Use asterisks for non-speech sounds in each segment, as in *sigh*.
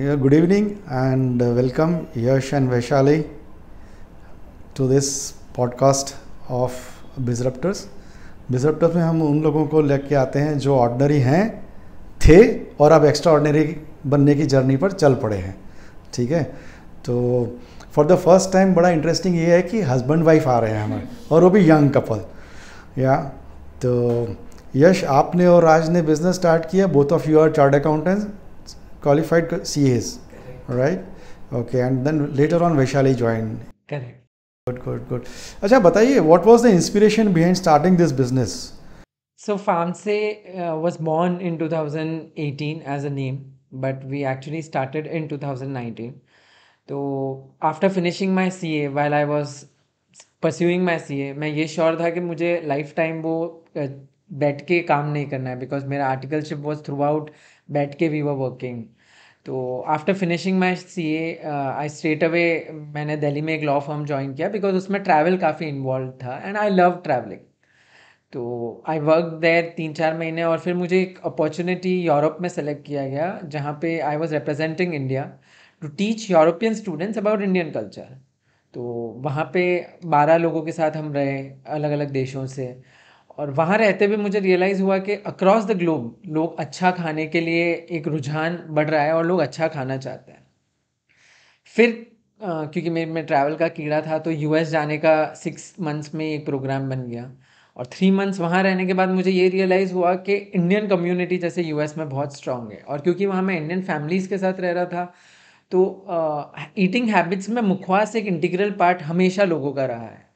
Yeah, good evening and uh, welcome Yash and Vaishali to this podcast of Disruptors. Disruptors में हम उन लोगों को लेके आते हैं जो ऑर्डनरी हैं थे और अब एक्स्ट्रा ऑर्डनरी बनने की जर्नी पर चल पड़े हैं ठीक है तो फॉर द फर्स्ट टाइम बड़ा इंटरेस्टिंग ये है कि हस्बैंड वाइफ आ रहे हैं हमें और वो भी यंग कपल या तो यश आपने और राज ने बिजनेस स्टार्ट किया both of you are chartered accountants qualified CAs, right? Okay, and then later on Vaishali joined. Correct. Good, good, good. अच्छा बताइए, what was the inspiration behind starting this business? So Farmse uh, was born in 2018 as a name, but we actually started in 2019. So after finishing my CA, while I was pursuing my CA, मैं ये sure था कि मुझे lifetime time वो बैठ के काम नहीं करना है बिकॉज मेरा आर्टिकलशिप वॉज थ्रू आउट बैठ के वी वर वर्किंग तो after finishing my C A I straight away मैंने दिल्ली में एक लॉ फॉर्म ज्वाइन किया बिकॉज उसमें ट्रैवल काफ़ी इन्वॉल्व था एंड आई लव ट्रैवलिंग तो आई वर्क देर तीन चार महीने और फिर मुझे एक अपॉर्चुनिटी यूरोप में सेलेक्ट किया गया जहाँ पे I was representing India to teach European students about Indian culture तो वहाँ पे बारह लोगों के साथ हम रहे अलग अलग देशों से और वहाँ रहते हुए मुझे रियलाइज़ हुआ कि अक्रॉस द ग्लोब लोग अच्छा खाने के लिए एक रुझान बढ़ रहा है और लोग अच्छा खाना चाहते हैं फिर आ, क्योंकि मेरे में ट्रैवल का कीड़ा था तो यूएस जाने का सिक्स मंथ्स में एक प्रोग्राम बन गया और थ्री मंथ्स वहाँ रहने के बाद मुझे ये रियलाइज़ हुआ कि इंडियन कम्युनिटी जैसे यूएस में बहुत स्ट्रांग है और क्योंकि वहाँ मैं इंडियन फैमिलीज़ के साथ रह रहा था तो ईटिंग हैबिट्स में मुखवास एक इंटीग्रल पार्ट हमेशा लोगों का रहा है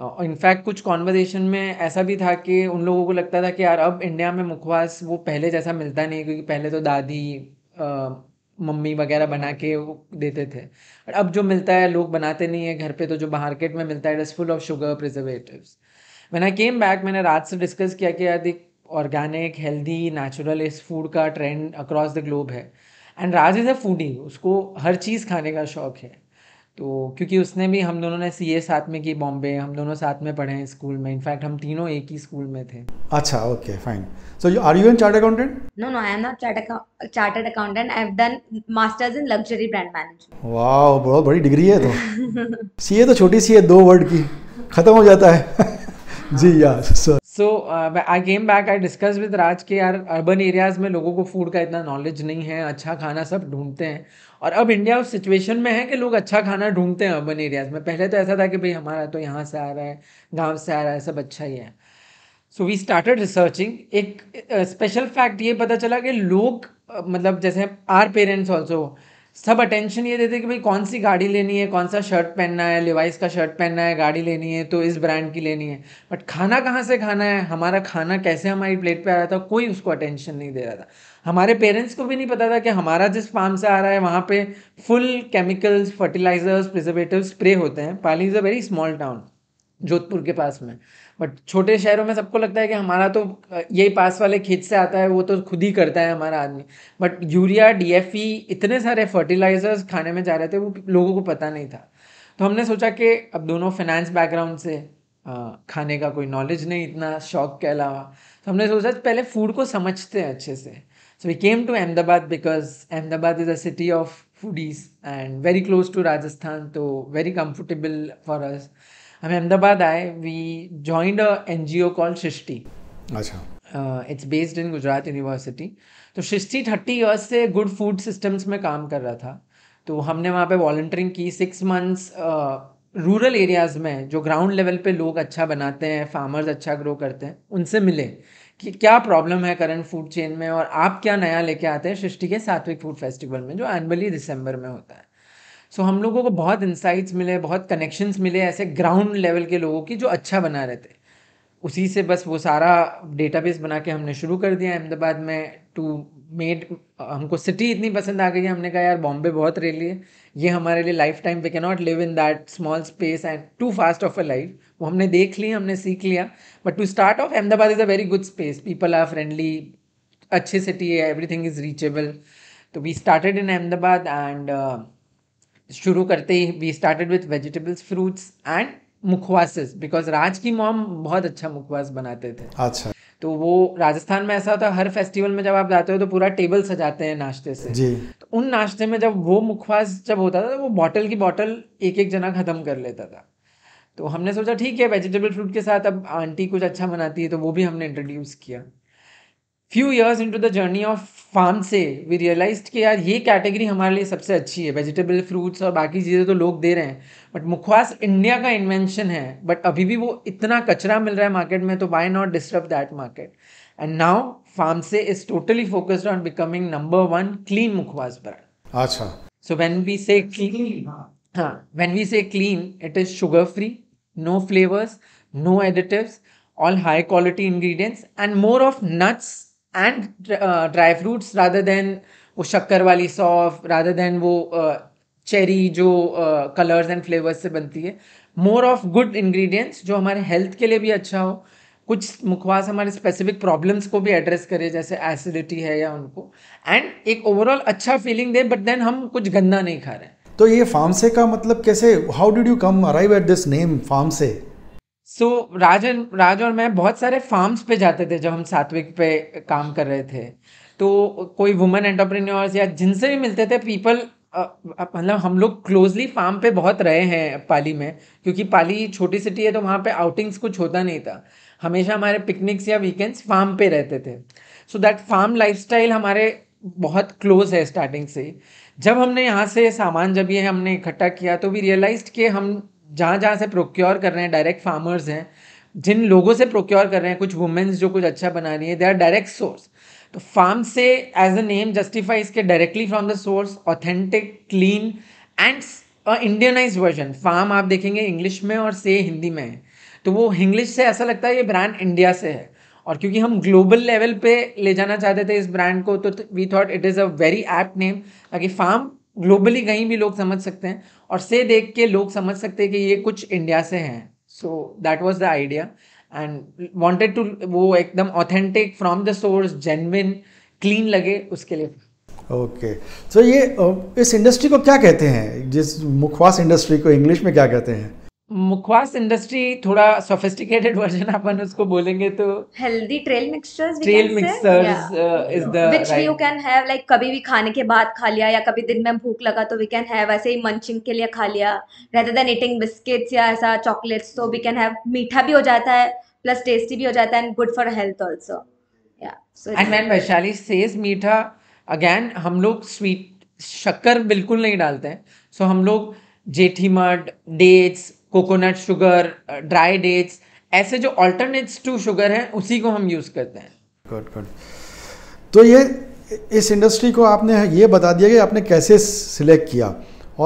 इनफैक्ट uh, कुछ कॉन्वर्जेसन में ऐसा भी था कि उन लोगों को लगता था कि यार अब इंडिया में मुखवास वो पहले जैसा मिलता नहीं क्योंकि पहले तो दादी uh, मम्मी वगैरह बना के वो देते थे और अब जो मिलता है लोग बनाते नहीं है घर पे तो जो मार्केट में मिलता है it is full of sugar preservative man I came back मैंने रात से डिस्कस किया कि यार एक ऑर्गेनिक हेल्दी नेचुरल इस फूड का ट्रेंड अक्रॉस द ग्लोब है and Raj is a foodie उसको हर चीज़ खाने का शौक है तो क्योंकि उसने भी हम दोनों ने सी ए साथ में की बॉम्बे हम दोनों साथ में पढ़े हैं स्कूल में इनफैक्ट हम तीनों एक ही स्कूल में थे अच्छा okay fine so you are you an chartered accountant no no I am not chartered accountant I have done masters in luxury brand management wow बहुत बड़ी डिग्री है तो सीए *laughs* तो छोटी सी है दो वर्ड की खत्म हो जाता है *laughs* जी या sir so I came back I discuss with Raj के यार अर्बन एरियाज में लोगों को फूड का इतना नॉलेज नहीं है अच्छा खाना सब ढूंढते हैं और अब इंडिया उस सिचुएशन में है कि लोग अच्छा खाना ढूंढते हैं अर्बन एरियाज़ में पहले तो ऐसा था कि भाई हमारा तो यहाँ से आ रहा है गाँव से आ रहा है सब अच्छा ही है सो वी स्टार्टेड रिसर्चिंग एक स्पेशल फैक्ट ये पता चला कि लोग मतलब जैसे आर पेरेंट्स ऑल्सो सब अटेंशन ये देते कि भाई कौन सी गाड़ी लेनी है कौन सा शर्ट पहनना है लिवाइस का शर्ट पहनना है गाड़ी लेनी है तो इस ब्रांड की लेनी है बट खाना कहाँ से खाना है हमारा खाना कैसे हमारी प्लेट पे आ रहा था कोई उसको अटेंशन नहीं दे रहा था हमारे पेरेंट्स को भी नहीं पता था कि हमारा जिस फार्म से आ रहा है वहाँ पे full chemicals fertilizers preservative spray होते हैं Pali is a very small town Jodhpur के पास में बट छोटे शहरों में सबको लगता है कि हमारा तो यही पास वाले खेत से आता है वो तो खुद ही करता है हमारा आदमी बट यूरिया डी इतने सारे फर्टिलाइजर्स खाने में जा रहे थे वो लोगों को पता नहीं था तो हमने सोचा कि अब दोनों फाइनेंस बैकग्राउंड से खाने का कोई नॉलेज नहीं इतना शौक के अलावा तो हमने सोचा पहले फूड को समझते हैं अच्छे से So we came to Ahmedabad because Ahmedabad is a city of foodies and very close to Rajasthan, so very comfortable for us. हम अहमदाबाद आए we joined a N G O call Srishti अच्छा it's based in Gujarat university तो Srishti thirty years से good food systems में काम कर रहा था तो हमने वहाँ पे वॉल्टियरिंग की सिक्स मंथ्स रूरल एरियाज़ में जो ग्राउंड लेवल पे लोग अच्छा बनाते हैं फार्मर्स अच्छा ग्रो करते हैं उनसे मिले कि क्या प्रॉब्लम है करंट फूड चेन में और आप क्या नया लेके आते हैं सृष्टि के सात्विक फूड फेस्टिवल में जो एनुअली दिसंबर में होता है सो so, हम लोगों को बहुत इंसाइट्स मिले बहुत कनेक्शंस मिले ऐसे ग्राउंड लेवल के लोगों की जो अच्छा बना रहे थे उसी से बस वो सारा डेटाबेस बना के हमने शुरू कर दिया अहमदाबाद में टू मेड हमको सिटी इतनी पसंद आ गई है हमने कहा यार बॉम्बे बहुत रेली है ये हमारे लिए life time we not live in that small space and too fast of a life वो हमने देख ली हमने सीख लिया but to start off Ahmedabad is a very good space people are friendly अच्छी सिटी है एवरी थिंग इज़ रीचेबल तो we started in Ahmedabad and शुरू करते ही we started with vegetables fruits and मुखवासेस बिकॉज राज की मॉम बहुत अच्छा मुखवास बनाते थे अच्छा तो वो राजस्थान में ऐसा होता है हर फेस्टिवल में जब आप जाते हो तो पूरा टेबल सजाते हैं नाश्ते से जी तो उन नाश्ते में जब वो मुखवास जब होता था तो वो बॉटल की बॉटल एक एक जना ख़त्म कर लेता था तो हमने सोचा ठीक है वेजिटेबल फ्रूट के साथ अब आंटी कुछ अच्छा बनाती है तो वो भी हमने इंट्रोड्यूस किया few years into the journey of Farmse we realize कि यार ये कैटेगरी हमारे लिए सबसे अच्छी है वेजिटेबल फ्रूट्स और बाकी चीज़ें तो लोग दे रहे हैं बट मुखवास इंडिया का इन्वेंशन है बट अभी भी वो इतना कचरा मिल रहा है मार्केट में तो why not disturb that market and now Farmse is totally focused on becoming number one clean mukhwas brand अच्छा so when we say clean हाँ when we say clean it is sugar free no flavours no additive all high quality ingredients and more of nuts and dry fruits rather than वो शक्कर वाली soft rather than वो uh, cherry जो colours and flavours से बनती है more of good ingredients जो हमारे हेल्थ के लिए भी अच्छा हो कुछ मुखवास हमारे स्पेसिफिक प्रॉब्लम्स को भी एड्रेस करे जैसे एसिडिटी है या उनको एंड एक ओवरऑल अच्छा फीलिंग दे बट देन हम कुछ गंदा नहीं खा रहे तो ये फार्मसे का मतलब कैसे how did you come arrive at this name Farmse so Raj Raj और मैं बहुत सारे फार्म्स पे जाते थे जब हम सात्विक पे काम कर रहे थे तो कोई वुमेन एंटरप्रेन्योर्स या जिनसे भी मिलते थे पीपल मतलब हम लोग क्लोजली फार्म पे बहुत रहे हैं पाली में क्योंकि पाली छोटी सिटी है तो वहाँ पे आउटिंग्स कुछ होता नहीं था हमेशा हमारे पिकनिक्स या वीकेंड्स फार्म पे रहते थे सो दैट फार्म लाइफस्टाइल हमारे बहुत क्लोज है स्टार्टिंग से जब हमने यहाँ से सामान जब ये हमने इकट्ठा किया तो वी रियलाइज कि हम जहाँ जहाँ से प्रोक्योर कर रहे हैं डायरेक्ट फार्मर्स हैं जिन लोगों से प्रोक्योर कर रहे हैं कुछ वुमेन्स जो कुछ अच्छा बना रही है दे आर डायरेक्ट सोर्स तो Farmse as a name justifies के directly from the source authentic clean and Indianise version farm आप देखेंगे इंग्लिश में और से हिंदी में है तो वो इंग्लिश से ऐसा लगता है ये ब्रांड इंडिया से है और क्योंकि हम ग्लोबल लेवल पे ले जाना चाहते थे इस ब्रांड को तो we thought it is a very apt name ताकि फार्म ग्लोबली कहीं भी लोग समझ सकते हैं और से देख के लोग समझ सकते हैं कि ये कुछ इंडिया से हैं so that was the idea and wanted to वो एकदम authentic from the source genuine clean लगे उसके लिए ओके okay. सो so ये इस इंडस्ट्री को क्या कहते हैं जिस मुखवास इंडस्ट्री को इंग्लिश में क्या कहते हैं मुखवास इंडस्ट्री थोड़ा सोफिस्टिकेटेड वर्जन अपन उसको बोलेंगे तो healthy trail mixtures trail mixtures is the which you can have like कभी भी खाने के बाद खा लिया या कभी दिन में भूख लगा तो वी कैन हैव ऐसे ही मंचिंग के लिए खा लिया रादर देन ईटिंग बिस्किट्स या ऐसा चॉकलेट्स तो वी कैन हैव मीठा भी हो जाता है प्लस टेस्टी भी हो जाता है and good for health also and man Vaishali says मीठा अगेन हम लोग स्वीट शक्कर बिल्कुल नहीं डालते हैं सो so, हम लोग जेठी मठ dates coconut sugar dry dates ऐसे जो ऑल्टरनेट्स टू शुगर हैं उसी को हम यूज़ करते हैं गुड गुड तो ये इस इंडस्ट्री को आपने ये बता दिया कि आपने कैसे सिलेक्ट किया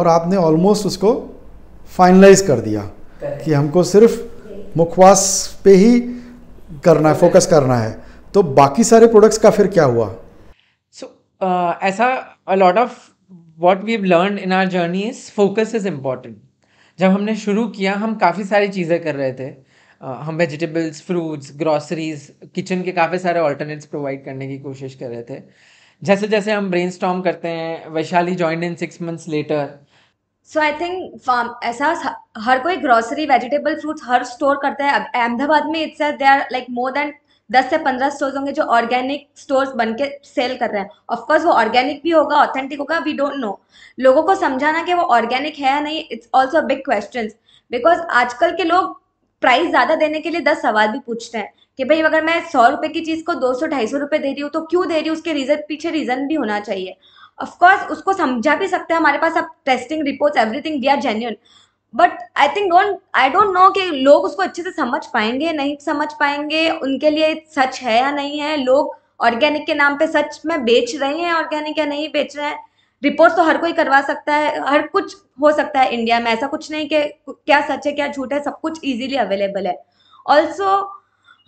और आपने ऑलमोस्ट उसको फाइनलाइज कर दिया कि हमको सिर्फ मुखवास पे ही करना है फोकस करना है तो बाकी सारे प्रोडक्ट्स का फिर क्या हुआ सो uh, ऐसा a lot of what we learn in our journey is focus is important जब हमने शुरू किया हम काफ़ी सारी चीज़ें कर रहे थे uh, हम वेजिटेबल्स फ्रूट्स ग्रॉसरीज किचन के काफ़ी सारे ऑल्टरनेट्स प्रोवाइड करने की कोशिश कर रहे थे जैसे जैसे हम ब्रेन करते हैं Vaishali joined in six months later so I think farm ऐसा हर कोई ग्रोसरी वेजिटेबल फ्रूट्स हर स्टोर करता है अहमदाबाद में it's they are like more than दस से पंद्रह स्टोर्स होंगे जो ऑर्गेनिक स्टोर्स बन के सेल कर रहे हैं ऑफकोर्स वो ऑर्गेनिक भी होगा ऑथेंटिक होगा वी डोंट नो लोगों को समझाना कि वो ऑर्गेनिक है या नहीं it's also big question because आजकल के लोग प्राइस ज़्यादा देने के लिए दस सवाल भी पूछते हैं कि भाई अगर मैं सौ रुपये की चीज़ को दो सौ ढाई सौ रुपये दे रही हूँ तो क्यों दे रही हूँ उसके रीज़न पीछे रीज़न भी होना चाहिए ऑफ कोर्स उसको समझा भी सकते हैं हमारे पास अब testing reports everything we are genuine but I think don't I don't know कि लोग उसको अच्छे से समझ पाएंगे नहीं समझ पाएंगे उनके लिए सच है या नहीं है लोग ऑर्गेनिक के नाम पे सच में बेच रहे हैं ऑर्गेनिक या नहीं बेच रहे हैं रिपोर्ट तो हर कोई करवा सकता है हर कुछ हो सकता है इंडिया में ऐसा कुछ नहीं कि क्या सच है क्या झूठ है सब कुछ इजीली अवेलेबल है ऑल्सो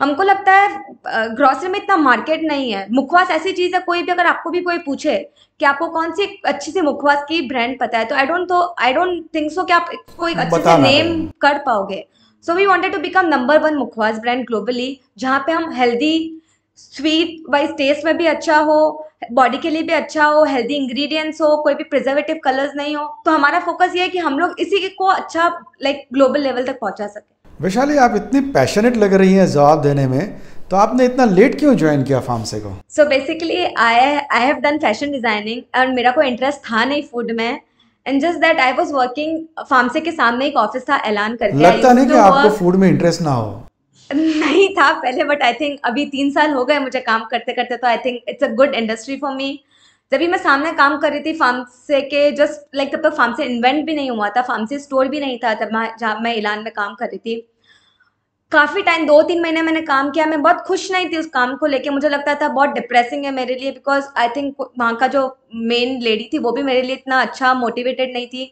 हमको लगता है ग्रॉसरी में इतना मार्केट नहीं है मुखवास ऐसी चीज़ है कोई भी अगर आपको भी कोई पूछे कि आपको कौन सी अच्छी सी मुखवास की ब्रांड पता है तो आई डोंट तो आई डोंट थिंक सो कि आप इसको एक अच्छे से नेम कर पाओगे so we wanted to become number one mukhwas brand globally जहाँ पे हम हेल्दी स्वीट वाइज टेस्ट में भी अच्छा हो बॉडी के लिए भी अच्छा हो हेल्दी इंग्रेडिएंट्स हो कोई भी प्रिजर्वेटिव कलर्स नहीं हो तो हमारा फोकस ये है कि हम लोग इसी को अच्छा लाइक ग्लोबल लेवल तक पहुंचा सकें वैशाली आप इतनी पैशनेट लग रही हैं जवाब देने में तो आपने इतना लेट क्यों ज्वाइन किया फार्मसे को so basically I I have done fashion designing और मेरा कोई इंटरेस्ट था नहीं फूड में and just that I was working Farmse के सामने एक ऑफिस था ऐलान करके लगता नहीं कि आपको फूड में इंटरेस्ट ना हो नहीं था पहले बट आई थिंक अभी तीन साल हो गए मुझे काम करते करते तो I think it's a good industry for me जब भी मैं सामने काम कर रही थी फार्म के जस्ट लाइक तब तक तो फार्म से इन्वेंट भी नहीं हुआ था फार्म से स्टोर भी नहीं था तब मैं जहाँ मैं ऐलान में काम कर रही थी काफ़ी टाइम दो तीन महीने मैंने काम किया मैं बहुत खुश नहीं थी उस काम को लेके मुझे लगता था बहुत डिप्रेसिंग है मेरे लिए बिकॉज आई थिंक वहाँ का जो मेन लेडी थी वो भी मेरे लिए इतना अच्छा मोटिवेटेड नहीं थी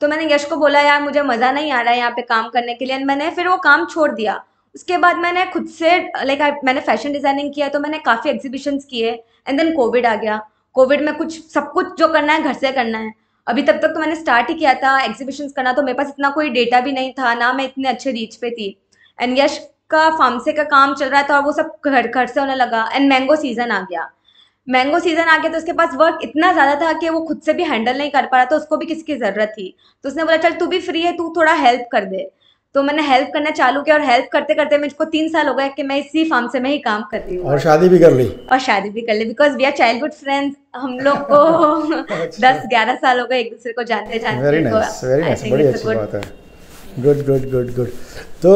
तो मैंने यश को बोला यार मुझे मज़ा नहीं आ रहा है यहाँ पे काम करने के लिए एंड मैंने फिर वो काम छोड़ दिया उसके बाद मैंने खुद से लाइक like, मैंने फैशन डिज़ाइनिंग किया तो मैंने काफ़ी एग्जीबिशंस किए एंड देन कोविड आ गया कोविड में कुछ सब कुछ जो करना है घर से करना है अभी तब तक तो मैंने स्टार्ट ही किया था एग्जीबिशंस करना तो मेरे पास इतना कोई डेटा भी नहीं था ना मैं इतने अच्छे रीच पे थी एंड यश का फार्मसे का काम चल रहा था और वो सब घर घर से होने लगा एंड मैंगो सीजन आ गया मैंगो सीजन आ गया तो उसके पास वर्क इतना ज़्यादा था कि वो खुद से भी हैंडल नहीं कर पा रहा था तो उसको भी किसकी ज़रूरत थी तो उसने बोला चल तू भी फ्री है तू थोड़ा हेल्प कर दे तो मैंने हेल्प करना चालू किया और हेल्प करते करते मुझको तीन साल हो गया कि मैं इसी फार्म से मैं ही काम करती हूँ और शादी भी कर ली और शादी भी कर ली because we are hood friends हम लोग को *laughs* अच्छा। दस ग्यारह साल हो गए एक दूसरे को जानते जानते वेरी नाइस नाइस बड़ी अच्छी बात है गुड गुड गुड गुड तो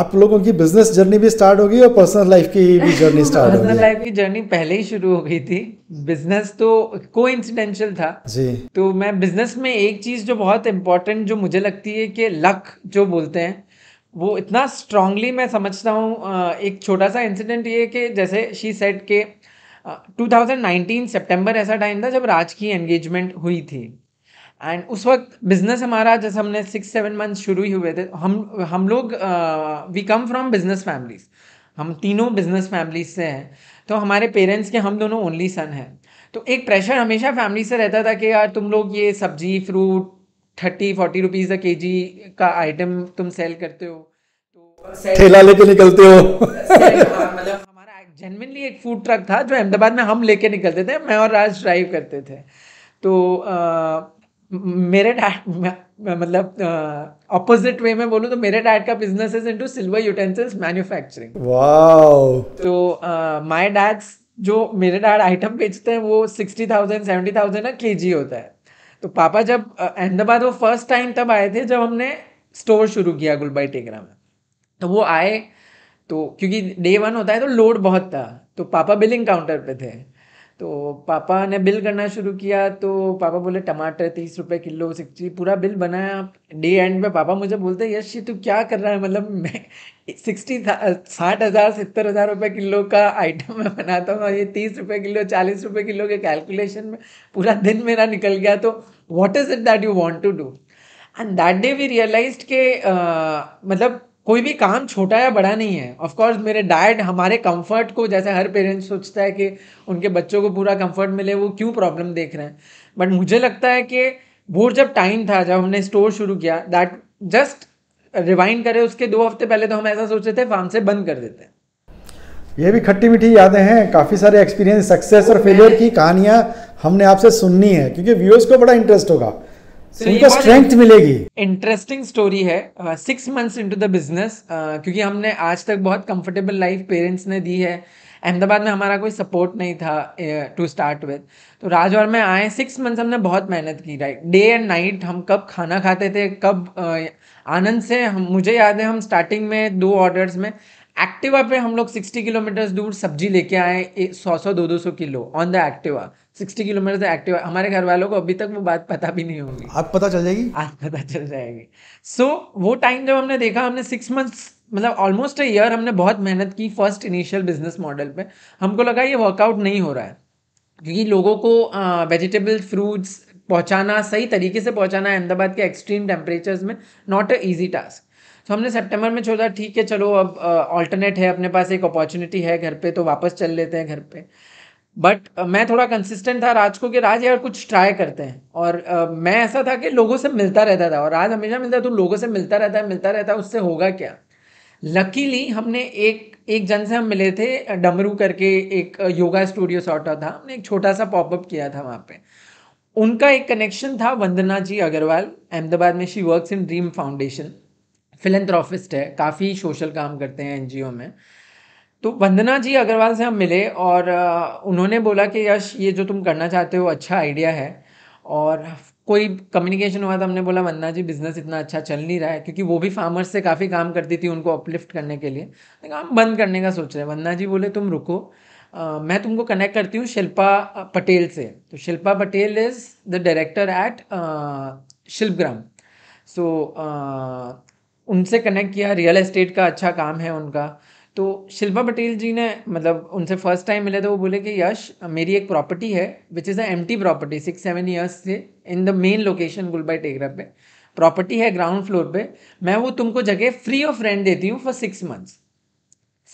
आप लोगों की बिजनेस जर्नी भी स्टार्ट हो गई और पर्सनल लाइफ की भी जर्नी स्टार्ट होगी पर्सनल लाइफ की जर्नी पहले ही शुरू हो गई थी बिजनेस तो को इंसिडेंशियल था जी तो मैं बिजनेस में एक चीज जो बहुत इंपॉर्टेंट जो मुझे लगती है कि लक जो बोलते हैं वो इतना स्ट्रांगली मैं समझता हूँ एक छोटा सा इंसिडेंट ये कि जैसे शी सेट के 2019 सितंबर ऐसा टाइम था जब राज की एंगेजमेंट हुई थी एंड उस वक्त बिजनेस हमारा जैसे हमने सिक्स सेवन मंथ शुरू ही हुए थे हम हम लोग we come from business families हम तीनों बिजनेस फैमिलीज से हैं तो हमारे पेरेंट्स के हम दोनों ओनली सन हैं तो एक प्रेशर हमेशा फैमिली से रहता था कि यार तुम लोग ये सब्जी फ्रूट थर्टी फोर्टी रुपीज़ के जी का आइटम तुम सेल करते हो तो ठेला लेके निकलते हो हाँ, मतलब हमारा जेनविनली एक फूड ट्रक था जो अहमदाबाद में हम लेके निकलते थे मैं और राज ड्राइव करते थे तो मेरे डैड मतलब अपोजिट वे में बोलूँ तो मेरे डैड का business is into silver utensils manufacturing wow तो माय डैड्स जो मेरे डैड आइटम बेचते हैं वो सिक्सटी थाउजेंड सेवेंटी थाउजेंड ना के जी होता है तो पापा जब अहमदाबाद वो फर्स्ट टाइम तब आए थे जब हमने स्टोर शुरू किया गुलबाई टेगरा में तो वो आए तो क्योंकि डे वन होता है तो लोड बहुत था तो पापा बिलिंग काउंटर पे थे तो पापा ने बिल करना शुरू किया तो पापा बोले टमाटर तीस रुपये किलो सिक्सटी पूरा बिल बनाया डे एंड में पापा मुझे बोलते यश जी तू क्या कर रहा है मतलब मैं सिक्सटी साठ हज़ार सत्तर हज़ार रुपये किलो का आइटम मैं बनाता हूँ और ये तीस रुपये किलो चालीस रुपये किलो के कैलकुलेशन में पूरा दिन मेरा निकल गया तो what is it that you want to do and that day we realize के uh, मतलब कोई भी काम छोटा या बड़ा नहीं है ऑफ कोर्स मेरे डैड हमारे कंफर्ट को जैसे हर पेरेंट्स सोचता है कि उनके बच्चों को पूरा कंफर्ट मिले वो क्यों प्रॉब्लम देख रहे हैं बट मुझे लगता है कि वो जब टाइम था जब हमने स्टोर शुरू किया दैट जस्ट रिवाइंड करें उसके दो हफ्ते पहले तो हम ऐसा सोचते थे फार्म से बंद कर देते हैं ये भी खट्टी मीठी यादें हैं काफ़ी सारे एक्सपीरियंस सक्सेस और फेलियर की कहानियाँ हमने आपसे सुननी है क्योंकि व्यूअर्स को बड़ा इंटरेस्ट होगा So स्ट्रेंथ मिलेगी इंटरेस्टिंग स्टोरी है six months into the business क्योंकि हमने आज तक बहुत कंफर्टेबल लाइफ पेरेंट्स ने दी है अहमदाबाद में हमारा कोई सपोर्ट नहीं था टू स्टार्ट विद तो राज और मैं आए सिक्स मंथ्स हमने बहुत मेहनत की राइट डे एंड नाइट हम कब खाना खाते थे कब uh, आनंद से हम मुझे याद है हम स्टार्टिंग में दो ऑर्डर्स में एक्टिवा पे हम लोग 60 किलोमीटर दूर सब्जी लेके आए सौ सौ दो दो सौ kilo on the Activa 60 kilometre Activa हमारे घर वालों को अभी तक वो बात पता भी नहीं होगी आज पता चल जाएगी आज पता चल जाएगी सो so, वो टाइम जब हमने देखा हमने सिक्स मंथ्स मतलब ऑलमोस्ट अ ईयर हमने बहुत मेहनत की फर्स्ट इनिशियल बिजनेस मॉडल पे हमको लगा ये वर्कआउट नहीं हो रहा है क्योंकि लोगों को वेजिटेबल फ्रूट्स पहुंचाना सही तरीके से पहुंचाना अहमदाबाद के एक्सट्रीम टेम्परेचर्स में नॉट अ ईजी टास्क तो हमने सितंबर में छोड़ा ठीक है चलो अब ऑल्टरनेट है अपने पास एक अपॉर्चुनिटी है घर पे तो वापस चल लेते हैं घर पे बट uh, मैं थोड़ा कंसिस्टेंट था राज को कि राज यार कुछ ट्राई करते हैं और uh, मैं ऐसा था कि लोगों से मिलता रहता था और राज हमेशा मिलता तो लोगों से मिलता रहता है मिलता रहता है उससे होगा क्या लकीली हमने एक एक जन से हम मिले थे डमरू करके एक योगा स्टूडियो सॉर्ट था हमने एक छोटा सा पॉपअप किया था वहाँ पे उनका एक कनेक्शन था वंदना जी अग्रवाल अहमदाबाद में she works in dream foundation philanthropist है काफ़ी सोशल काम करते हैं एनजीओ में तो वंदना जी अग्रवाल से हम मिले और उन्होंने बोला कि यश ये जो तुम करना चाहते हो अच्छा आइडिया है और कोई कम्युनिकेशन हुआ तो हमने बोला वंदना जी बिज़नेस इतना अच्छा चल नहीं रहा है क्योंकि वो भी फार्मर्स से काफ़ी काम करती थी उनको अपलिफ्ट करने के लिए हम बंद करने का सोच रहे हैं वंदना जी बोले तुम रुको आ, मैं तुमको कनेक्ट करती हूँ शिल्पा पटेल से तो Shilpa Patel is the director at Shilpgram so उनसे कनेक्ट किया रियल एस्टेट का अच्छा काम है उनका तो शिल्पा पटेल जी ने मतलब उनसे फर्स्ट टाइम मिले तो वो बोले कि यश मेरी एक प्रॉपर्टी है which is a M property six seven years से in the main location Gulbai Tekra पे प्रॉपर्टी है ग्राउंड फ्लोर पे मैं वो तुमको जगह फ्री ऑफ रेंट देती हूँ for six months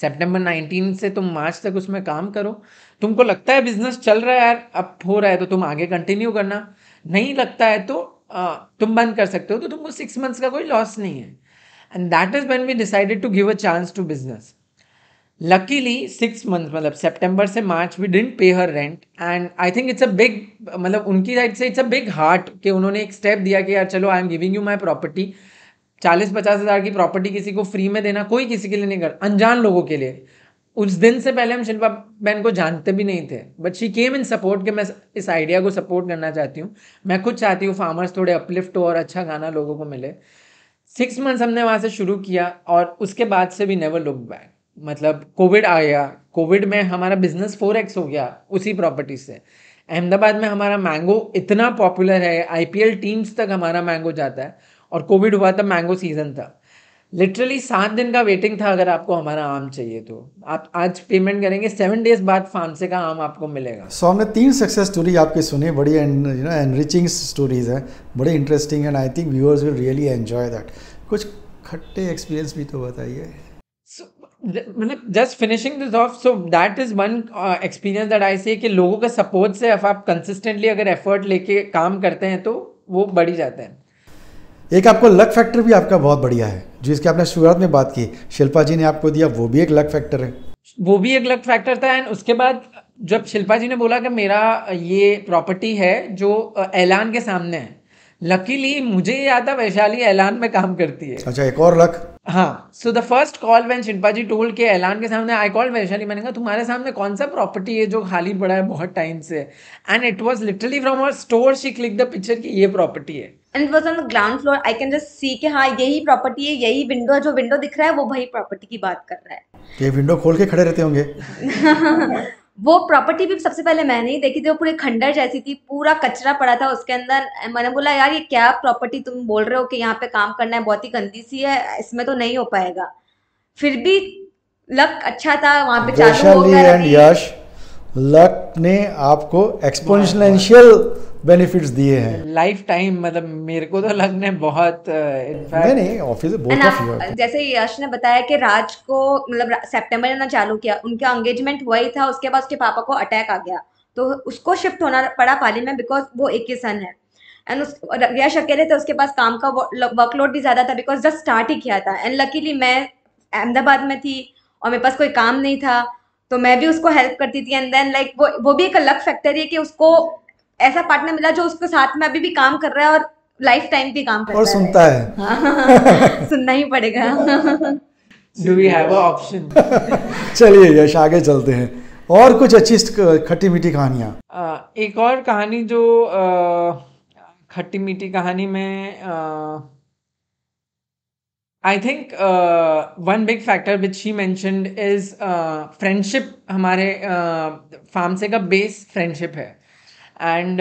September nineteen से तुम मार्च तक उसमें काम करो तुमको लगता है बिजनेस चल रहा है यार अब हो रहा है तो तुम आगे कंटिन्यू करना नहीं लगता है तो तुम बंद कर सकते हो तो तुमको सिक्स मंथ्स का कोई लॉस नहीं है and that is when we decided to give a chance to business luckily six month मतलब सेप्टेम्बर से March we didn't pay her rent and I think it's a big मतलब उनकी side से it's a big heart कि उन्होंने एक step दिया कि यार चलो I am giving you my property चालीस पचास हज़ार की प्रॉपर्टी किसी को फ्री में देना कोई किसी के लिए नहीं कर अनजान लोगों के लिए उस दिन से पहले हम शिल्पा बहन को जानते भी नहीं थे but she came in support कि मैं इस आइडिया को सपोर्ट करना चाहती हूँ मैं खुद चाहती हूँ फार्मर्स थोड़े अपलिफ्ट हो और अच्छा गाना लोगों को मिले सिक्स मंथ्स हमने वहाँ से शुरू किया और उसके बाद से भी नेवर लुक बैक मतलब कोविड आ गया कोविड में हमारा बिजनेस फोर एक्स हो गया उसी प्रॉपर्टी से अहमदाबाद में हमारा मैंगो इतना पॉपुलर है आईपीएल टीम्स तक हमारा मैंगो जाता है और कोविड हुआ था मैंगो सीज़न था लिटरली सात दिन का वेटिंग था अगर आपको हमारा आम चाहिए तो आप आज पेमेंट करेंगे सेवन डेज बाद फार्मसे का आम आपको मिलेगा सो so, हमने तीन सक्सेस स्टोरी आपकी सुनी बड़ी यू नो एनरिचिंग स्टोरीज है बड़ी interesting and I think viewers will really enjoy that कुछ खट्टे एक्सपीरियंस भी तो बताइए मतलब just finishing this off so that is one experience that I say कि लोगों के सपोर्ट से आप कंसिस्टेंटली अगर एफर्ट लेके काम करते हैं तो वो बढ़ी जाते हैं एक आपको लक फैक्टर भी आपका बहुत बढ़िया है जो इसकी आपने शुरुआत में बात की शिल्पा जी ने आपको दिया वो भी एक लक फैक्टर है वो भी एक लक फैक्टर था एंड उसके बाद जब शिल्पा जी ने बोला कि मेरा ये प्रॉपर्टी है जो ऐलान के सामने है लकीली मुझे याद था वैशाली ऐलान में काम करती है अच्छा एक और लक हाँ so the first call when Shilpa ji toll के ऐलान के सामने आई कॉल वैशाली मैंने कहा तुम्हारे सामने कौन सा प्रॉपर्टी है जो खाली पड़ा है बहुत टाइम से and it was literally from our store she click the picture की ये प्रॉपर्टी है and it was on the ground floor I can just see के हाँ यही प्रॉपर्टी है यही विंडो है जो विंडो दिख रहा है वो वही प्रॉपर्टी की बात कर रहा है ये विंडो खोल के खड़े रहते होंगे *laughs* वो प्रॉपर्टी भी सबसे पहले मैंने ही देखी थी वो पूरे खंडर जैसी थी पूरा कचरा पड़ा था उसके अंदर मैंने बोला यार ये क्या प्रॉपर्टी तुम बोल रहे हो कि यहाँ पे काम करना है बहुत ही गंदी सी है इसमें तो नहीं हो पाएगा फिर भी लक अच्छा था वहाँ पे चालू हो गया यश लक ने आपको एक्सपोनेंशियल बेनिफिट्स दिए हैं लाइफ टाइम मतलब मेरे को तो लगने बहुत uh, नहीं ऑफिस बहुत ऑफ यू जैसे यश ने बताया कि राज को मतलब सितंबर में चालू किया उनका एंगेजमेंट हुआ ही था उसके बाद उसके पापा को अटैक आ गया तो उसको शिफ्ट होना पड़ा पाली में बिकॉज वो एक ही सन है एंड उस यश अकेले थे उसके पास काम का वर्कलोड भी ज़्यादा था बिकॉज जस्ट स्टार्ट ही किया था एंड लकीली मैं अहमदाबाद में थी और मेरे पास कोई काम नहीं था तो मैं भी उसको हेल्प करती थी एंड देन लाइक वो वो भी एक अलग फैक्टर है कि उसको ऐसा पार्टनर मिला जो उसके साथ में अभी भी काम कर रहा है और लाइफ टाइम भी काम कर और सुनता है हाँ। *laughs* सुनना ही पड़ेगा do we have a option चलिए यश आगे चलते हैं और कुछ अच्छी खट्टी मीठी कहानियाँ एक और कहानी जो खट्टी मीठी कहानी में I think one big factor which he mentioned is friendship हमारे फार्मसे का बेस फ्रेंडशिप है and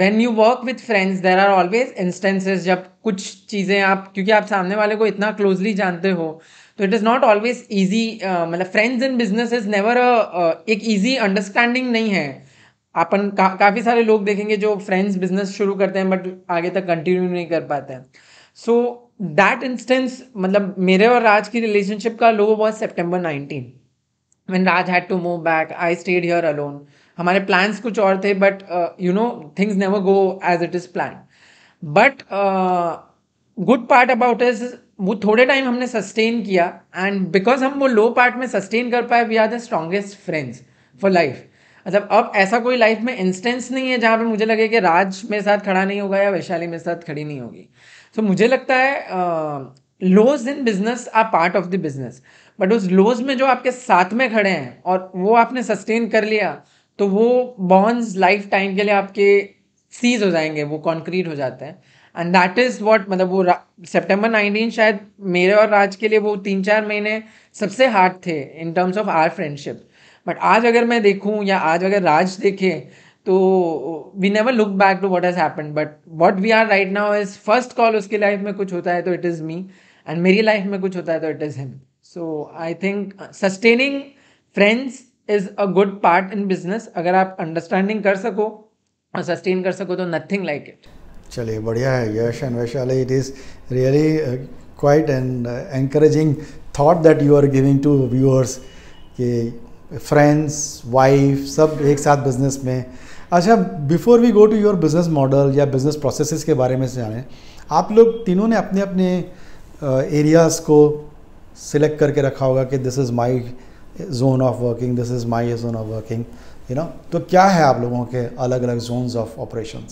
when you work with friends there are always instances जब कुछ चीज़ें आप क्योंकि आप सामने वाले को इतना क्लोजली जानते हो तो it is not always easy मतलब friends in business is never एक ईजी अंडरस्टैंडिंग नहीं है अपन का, काफ़ी सारे लोग देखेंगे जो फ्रेंड्स बिजनेस शुरू करते हैं बट आगे तक कंटिन्यू नहीं कर पाते हैं सो दैट इंस्टेंस मतलब मेरे और राज की रिलेशनशिप का low was September nineteen when Raj had to move back I stayed here alone हमारे प्लान्स कुछ और थे but you know things never go as it is plan but good part about is वो थोड़े टाइम हमने sustain किया and because हम वो लो पार्ट में सस्टेन कर पाए we are the strongest friends for life मतलब अब ऐसा कोई लाइफ में इंस्टेंस नहीं है जहाँ पे मुझे लगे कि राज मेरे साथ खड़ा नहीं होगा या वैशाली मेरे साथ खड़ी नहीं होगी सो so, मुझे लगता है lows in business are part of the business but उस लोज में जो आपके साथ में खड़े हैं और वो आपने सस्टेन कर लिया तो वो बॉन्ड्स लाइफ टाइम के लिए आपके सीज हो जाएंगे वो कॉन्क्रीट हो जाते हैं एंड दैट इज़ वॉट मतलब वो सेप्टेम्बर नाइनटीन शायद मेरे और राज के लिए वो तीन चार महीने सबसे हार्ड थे in terms of our friendship but आज अगर मैं देखूँ या आज अगर राज देखे तो we never look back to what has happen but what we are right now is first call उसके लाइफ में कुछ होता है तो इट इज़ मी एंड मेरी लाइफ में कुछ होता है तो it is him so I think sustaining friends is a good part in business अगर आप अंडरस्टैंडिंग कर सको और सस्टेन कर सको तो नथिंग लाइक इट चलिए बढ़िया है Yash and Vaishali it is really quite and encouraging thought that you are giving to viewers कि फ्रेंड्स वाइफ सब एक साथ बिजनेस में अच्छा before we go to your business model या बिजनेस प्रोसेस के बारे में जानें आप लोग तीनों ने अपने अपने एरियाज़ को सिलेक्ट करके रखा होगा कि this is my zone of working this is my zone of working you know तो क्या है आप लोगों के अलग अलग zone of operation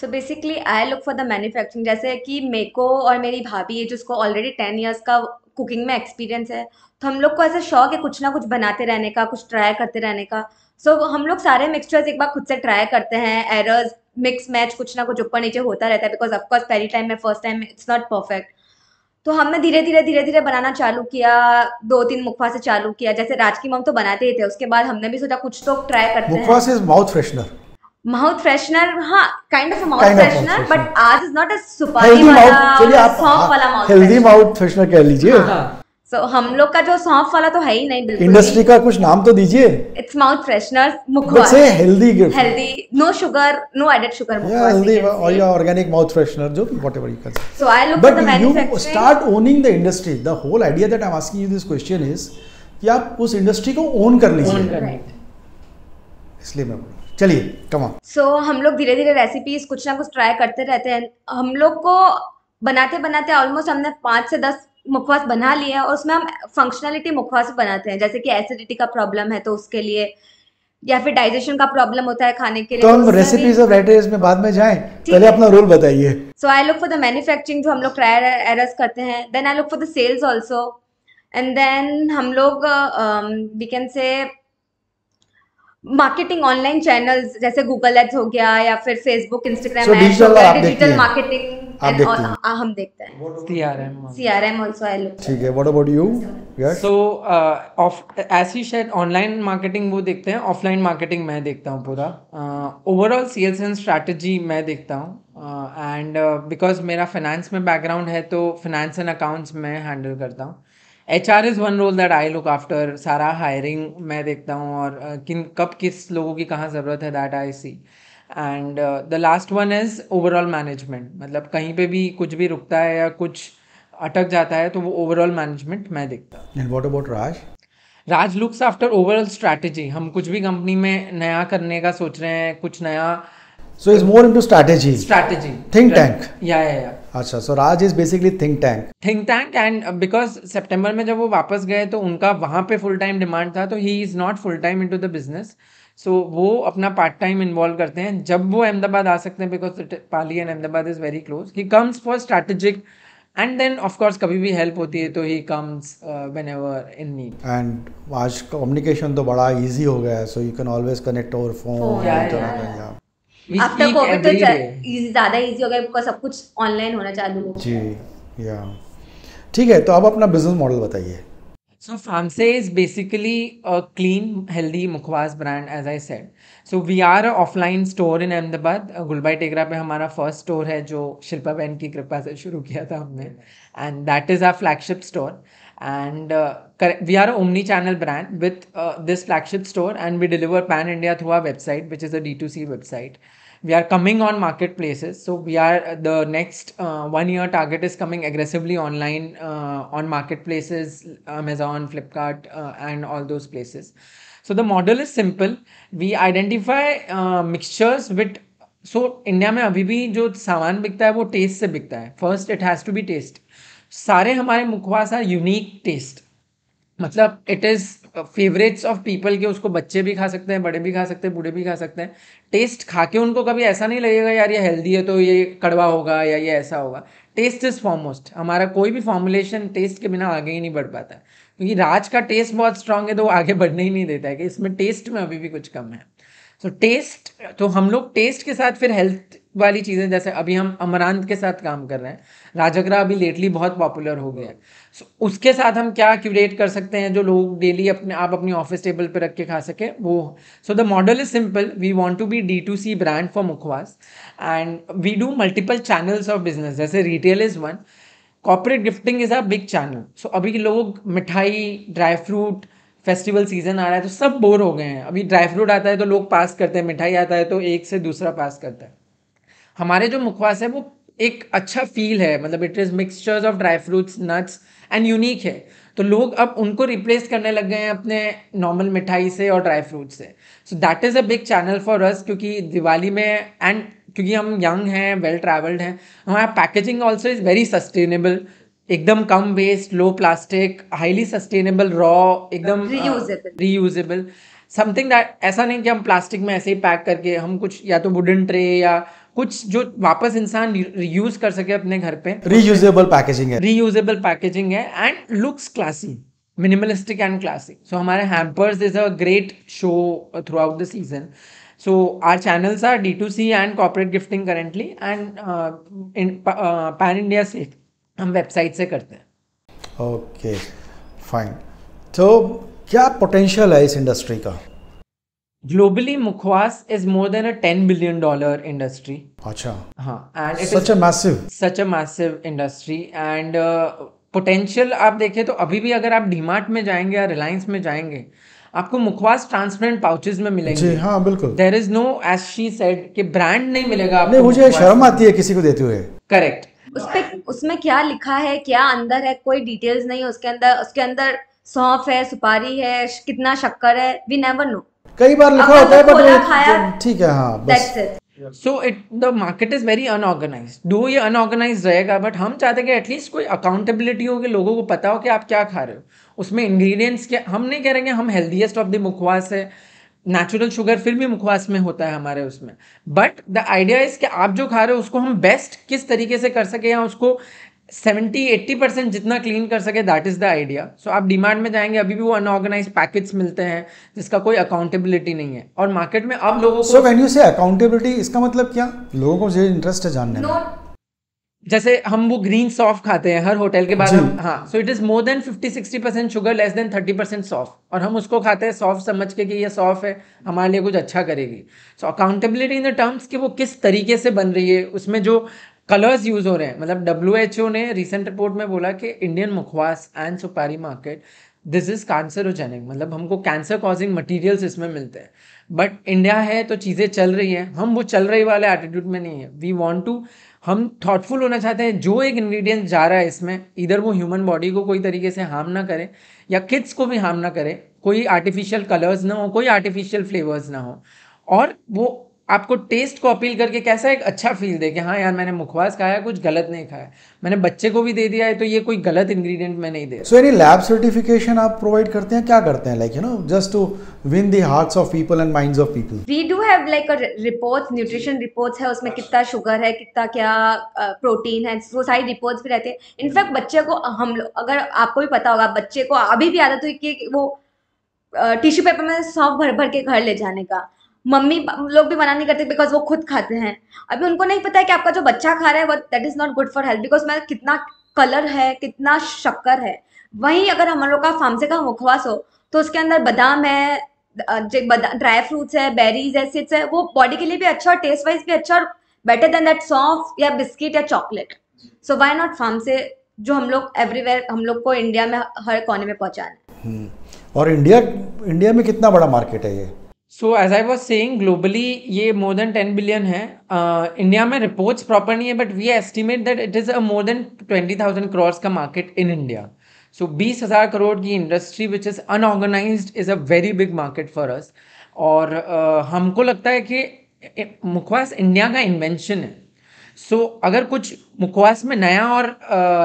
so basically I look for the manufacturing जैसे कि मेको और मेरी भाभी है जिसको ऑलरेडी टेन ईयर्स का कुकिंग में एक्सपीरियंस है तो हम लोग को ऐसा शौक है कुछ ना कुछ बनाते रहने का कुछ ट्राई करते रहने का सो so, हम लोग सारे मिक्सचर्स एक बार खुद से ट्राई करते हैं एरर्स मिक्स मैच कुछ ना कुछ ऊपर नीचे होता रहता है बिकॉज ऑफकोर्स पहली टाइम में first time it's not perfect तो हमने धीरे धीरे धीरे धीरे बनाना चालू किया दो तीन मुखवा से चालू किया जैसे राजकी मम तो बनाते ही थे उसके बाद हमने भी सोचा कुछ तो ट्राई करते हैं is mouth freshener mouth freshener हाँ kind of mouth freshener but आज इज नॉट अ सुपारी वाला सौंफ वाला माउथ हेल्दी माउथ फ्रेशनर कह लीजिए हाँ। सो so, हम लोग का जो सौंफ वाला तो है ही नहीं बिल्कुल इंडस्ट्री का कुछ नाम तो दीजिए इट्स माउथ फ्रेशनर मुखवास से healthy gift healthy no sugar no added sugar मुखवास या हेल्दी और या ऑर्गेनिक माउथ फ्रेशनर जो whatever you can so I look for the manufacturing you start owning the industry the whole idea that I am asking you this question is कि आप उस industry को own कर लीजिए इसलिए मैं बोल चलिए कमा सो हम लोग धीरे धीरे रेसिपीज कुछ ना कुछ ट्राई करते रहते हैं हम लोग को बनाते बनाते ऑलमोस्ट हमने पांच से दस मुखवास बना लिए हैं और उसमें हम फंक्शनैलिटी मुखवास बनाते हैं जैसे कि एसिडिटी का प्रॉब्लम है तो उसके लिए या फिर डाइजेशन का प्रॉब्लम होता है खाने के लिए तो हम रेसिपीज और राइटर्स में बाद में जाएं पहले अपना रोल बताइए so I look for the manufacturing जो हम लोग ट्रायल एरर्स er-, करते हैं then I look for the sales also and then हम लोग we can say marketing online channels जैसे गूगल एड्स हो गया या फिर फेसबुक इंस्टाग्राम डिजिटल मार्केटिंग आप देखते हैं हम देखते हैं CRM CRM also I look ठीक है what about you yes so of uh, as you said online marketing वो देखते हैं ऑफलाइन मार्केटिंग मैं देखता हूं पूरा ओवरऑल सेल्स एंड स्ट्रेटजी मैं देखता हूं एंड बिकॉज मेरा फाइनेंस में बैकग्राउंड है तो फाइनेंस एंड अकाउंट्स मैं हैंडल करता हूँ H R is one role that I look after सारा हायरिंग मैं देखता हूँ और uh, किन कब किस लोगों की कहाँ ज़रूरत है that I see and the last one is overall management मतलब कहीं पे भी कुछ भी रुकता है या कुछ अटक जाता है तो वो ओवरऑल मैनेजमेंट मैं देखता हूँ and what about Raj Raj looks after overall strategy हम कुछ भी कंपनी में नया करने का सोच रहे हैं कुछ नया so is more into strategy Think think tank या अच्छा so Raj is basically think tank think tank and because सितंबर में जब वो वापस गए तो उनका वहाँ पे फुल टाइम डिमांड था तो he is not full time into the business so so, वो अपना पार्ट टाइम इन्वॉल्व करते हैं जब वो अहमदाबाद आ सकते हैं because Pali and Ahmedabad is very close he comes for strategic and then of course कभी भी हेल्प होती है तो he comes when ever in need आज कम्युनिकेशन तो बड़ा ईजी हो गया है so you can always connect over phone ज़्यादा हो गया सब कुछ ऑनलाइन होना चालू हो जी या ठीक है तो अब अपना बिजनेस मॉडल बताइए So Famse is basically a clean, healthy mukhwas brand, as I said. So we are an offline store in Ahmedabad. Gulbai Tegra पे हमारा first store है जो शिल्पा बहन की कृपा से शुरू किया था हमने and that is our flagship store. And uh, we are an omni-channel brand with uh, this flagship store and we deliver pan India through our website, which is a D2C website. we are coming on marketplaces so we are the next uh, one year target is coming aggressively online uh, on marketplaces amazon flipkart uh, and all those places so the model is simple we identify uh, mixtures with so so, India में अभी भी जो सामान बिकता है वो test से बिकता है first it has to be taste सारे हमारे मुखवासा यूनिक टेस्ट मतलब it is favourites of people के उसको बच्चे भी खा सकते हैं बड़े भी खा सकते हैं बूढ़े भी खा सकते हैं टेस्ट खा के उनको कभी ऐसा नहीं लगेगा यार ये हेल्दी है तो ये कड़वा होगा या ये ऐसा होगा टेस्ट इज़ फॉर्मोस्ट हमारा कोई भी फॉर्मुलेशन टेस्ट के बिना आगे ही नहीं बढ़ पाता क्योंकि राज का टेस्ट बहुत स्ट्रांग है तो वो आगे बढ़ने ही नहीं देता है कि इसमें टेस्ट में अभी भी कुछ कम है सो so, टेस्ट तो हम लोग टेस्ट के साथ फिर हेल्थ वाली चीज़ें जैसे अभी हम अमरांत के साथ काम कर रहे हैं राजगरा अभी लेटली बहुत पॉपुलर हो गया है सो उसके साथ हम क्या क्यूरेट कर सकते हैं जो लोग डेली अपने आप अपनी ऑफिस टेबल पर रख के खा सकें वो so the model is simple we want to be D to C brand for mukhwas and we do multiple channels of business जैसे retail is one corporate gifting is a big channel so अभी लोग मिठाई dry fruit festival season आ रहा है तो सब bore हो गए हैं अभी ड्राई फ्रूट आता है तो लोग पास करते हैं मिठाई आता है तो एक से दूसरा पास करता है हमारे जो मुखवास है वो एक अच्छा फील है मतलब it is mixtures of dry fruits nuts and unique है तो लोग अब उनको रिप्लेस करने लग गए हैं अपने नॉर्मल मिठाई से और ड्राई फ्रूट से so that is a big channel for us क्योंकि दिवाली में एंड क्योंकि हम यंग हैं वेल ट्रैवल्ड हैं हमारा packaging also is very sustainable एकदम कम waste low plastic highly sustainable raw एकदम रीयूजेबल समथिंग दैट ऐसा नहीं कि हम प्लास्टिक में ऐसे ही पैक करके हम कुछ या तो वुडन ट्रे या कुछ जो वापस इंसान यूज कर सके अपने घर पे रीयूजेबल पैकेजिंग है रीयूजेबल पैकेजिंग है and looks classy minimalistic and classic so हमारे hampers is a great show through the season so our channels are D to C and corporate gifting currently and pan India से हम website से करते हैं okay fine तो क्या potential है इस इंडस्ट्री का Globally, Mukhwas is more than a ten billion dollar industry. Acha. Huh. And it such a massive. Such a massive industry and potential uh, आप देखें तो अभी भी अगर आप डीमार्ट में जाएंगे या रिलायंस में जाएंगे आपको मुखवास ट्रांसपेरेंट पाउचेस में मिलेंगे जी हाँ बिल्कुल there is no as she said कि ब्रांड नहीं मिलेगा आपको नहीं मुझे शर्म आती है किसी को देते हुए करेक्ट उस उसमें क्या लिखा है क्या अंदर है कोई डिटेल्स नहीं उसके अंदर उसके अंदर सौंफ है सुपारी है कितना शक्कर है वी नेवर नो कई बार लिखा होता है बट तो ठीक है हाँ बस so it the market is very unorganised ये अनऑर्गेनाइज रहेगा बट हम चाहते हैं कि एटलीस्ट कोई अकाउंटेबिलिटी हो कि लोगों को पता हो कि आप क्या खा रहे हो उसमें इंग्रेडिएंट्स क्या हम नहीं कह रहे हैं हम हेल्दीएस्ट ऑफ द मुखवास है नेचुरल शुगर फिर भी मुखवास में होता है हमारे उसमें बट द आइडिया इज कि आप जो खा रहे हो उसको हम बेस्ट किस तरीके से कर सके या उसको सेवेंटी एट्टी परसेंट जितना क्लीन कर सके that is the idea so आप डिमांड में जाएंगे अभी भी वो अनऑर्गेनाइज पैकेट्स मिलते हैं जिसका कोई अकाउंटेबिलिटी नहीं है और मार्केट में अब लोगों को so when you say accountability इसका मतलब क्या लोगों को ये इंटरेस्ट है जानने no. में जैसे हम वो ग्रीन सॉफ्ट खाते हैं हर होटल के बाद हम हाँ so it is more than fifty sixty percent sugar less than thirty percent soft और हम उसको खाते हैं सॉफ्ट समझ के कि ये सॉफ्ट है हमारे लिए कुछ अच्छा करेगी so accountability in the terms कि वो किस तरीके से बन रही है उसमें जो कलर्स यूज़ हो रहे हैं मतलब डब्ल्यू एच ओ ने रिसेंट रिपोर्ट में बोला कि Indian mukhwas and supari market this is cancerogenic मतलब हमको कैंसर कॉजिंग मटीरियल्स इसमें मिलते हैं बट इंडिया है तो चीज़ें चल रही हैं हम वो चल रही वाले एटीट्यूड में नहीं है वी वॉन्ट टू हम थॉटफुल होना चाहते हैं जो एक इन्ग्रीडियंट जा रहा है इसमें इधर वो ह्यूमन बॉडी को कोई तरीके से हार्म ना करे या किड्स को भी हार्म ना करे कोई आर्टिफिशियल कलर्स ना हो कोई आर्टिफिशियल फ्लेवर्स ना हो और वो आपको टेस्ट को अपील करके कैसा एक अच्छा फील दे कि हाँ यार मैंने मुखवास खाया कुछ गलत नहीं खाया मैंने बच्चे को भी दे दिया है तो ये कोई गलत इंग्रेडिएंट मैं नहीं दे सो यानी लैब सर्टिफिकेशन आप प्रोवाइड करते हैं क्या करते हैं like you know just to win the hearts of people and minds of people we do have like a reports nutrition reports है उसमें कितना शुगर है कितना क्या प्रोटीन है वो सारी रिपोर्ट्स भी रहते हैं इनफैक्ट बच्चे को हम लोग अगर आपको भी पता होगा बच्चे को अभी भी आदत हुई कि वो टिश्यू पेपर में सौंफ भर भर के घर ले जाने का मम्मी लोग भी मना नहीं करते बिकॉज वो खुद खाते हैं अभी उनको नहीं पता है कि आपका जो बच्चा खा रहा है वो that is not good for health because मैं कितना कलर है कितना शक्कर है वहीं अगर हम लोग का फार्मसे का मुखवास हो तो उसके अंदर बादाम है ड्राई फ्रूट्स है बेरीज है सिट्स है वो बॉडी के लिए भी अच्छा और टेस्ट वाइज भी अच्छा और बेटर देन दैट सॉफ या बिस्किट या chocolate so why not Famse जो हम लोग एवरीवेयर हम लोग को इंडिया में हर कोने में पहुँचाना है हम्म, और इंडिया इंडिया में कितना बड़ा मार्केट है ये so as I was saying globally ये मोर देन टेन बिलियन है इंडिया uh, में रिपोर्ट्स प्रॉपर नहीं है but we estimate that it is a more than twenty thousand crores का मार्केट इन इंडिया सो बीस हज़ार करोड़ की industry which is unorganised is a very big market for us और uh, हमको लगता है कि मुखवास इंडिया का इन्वेंशन है सो so, अगर कुछ मुखवास में नया और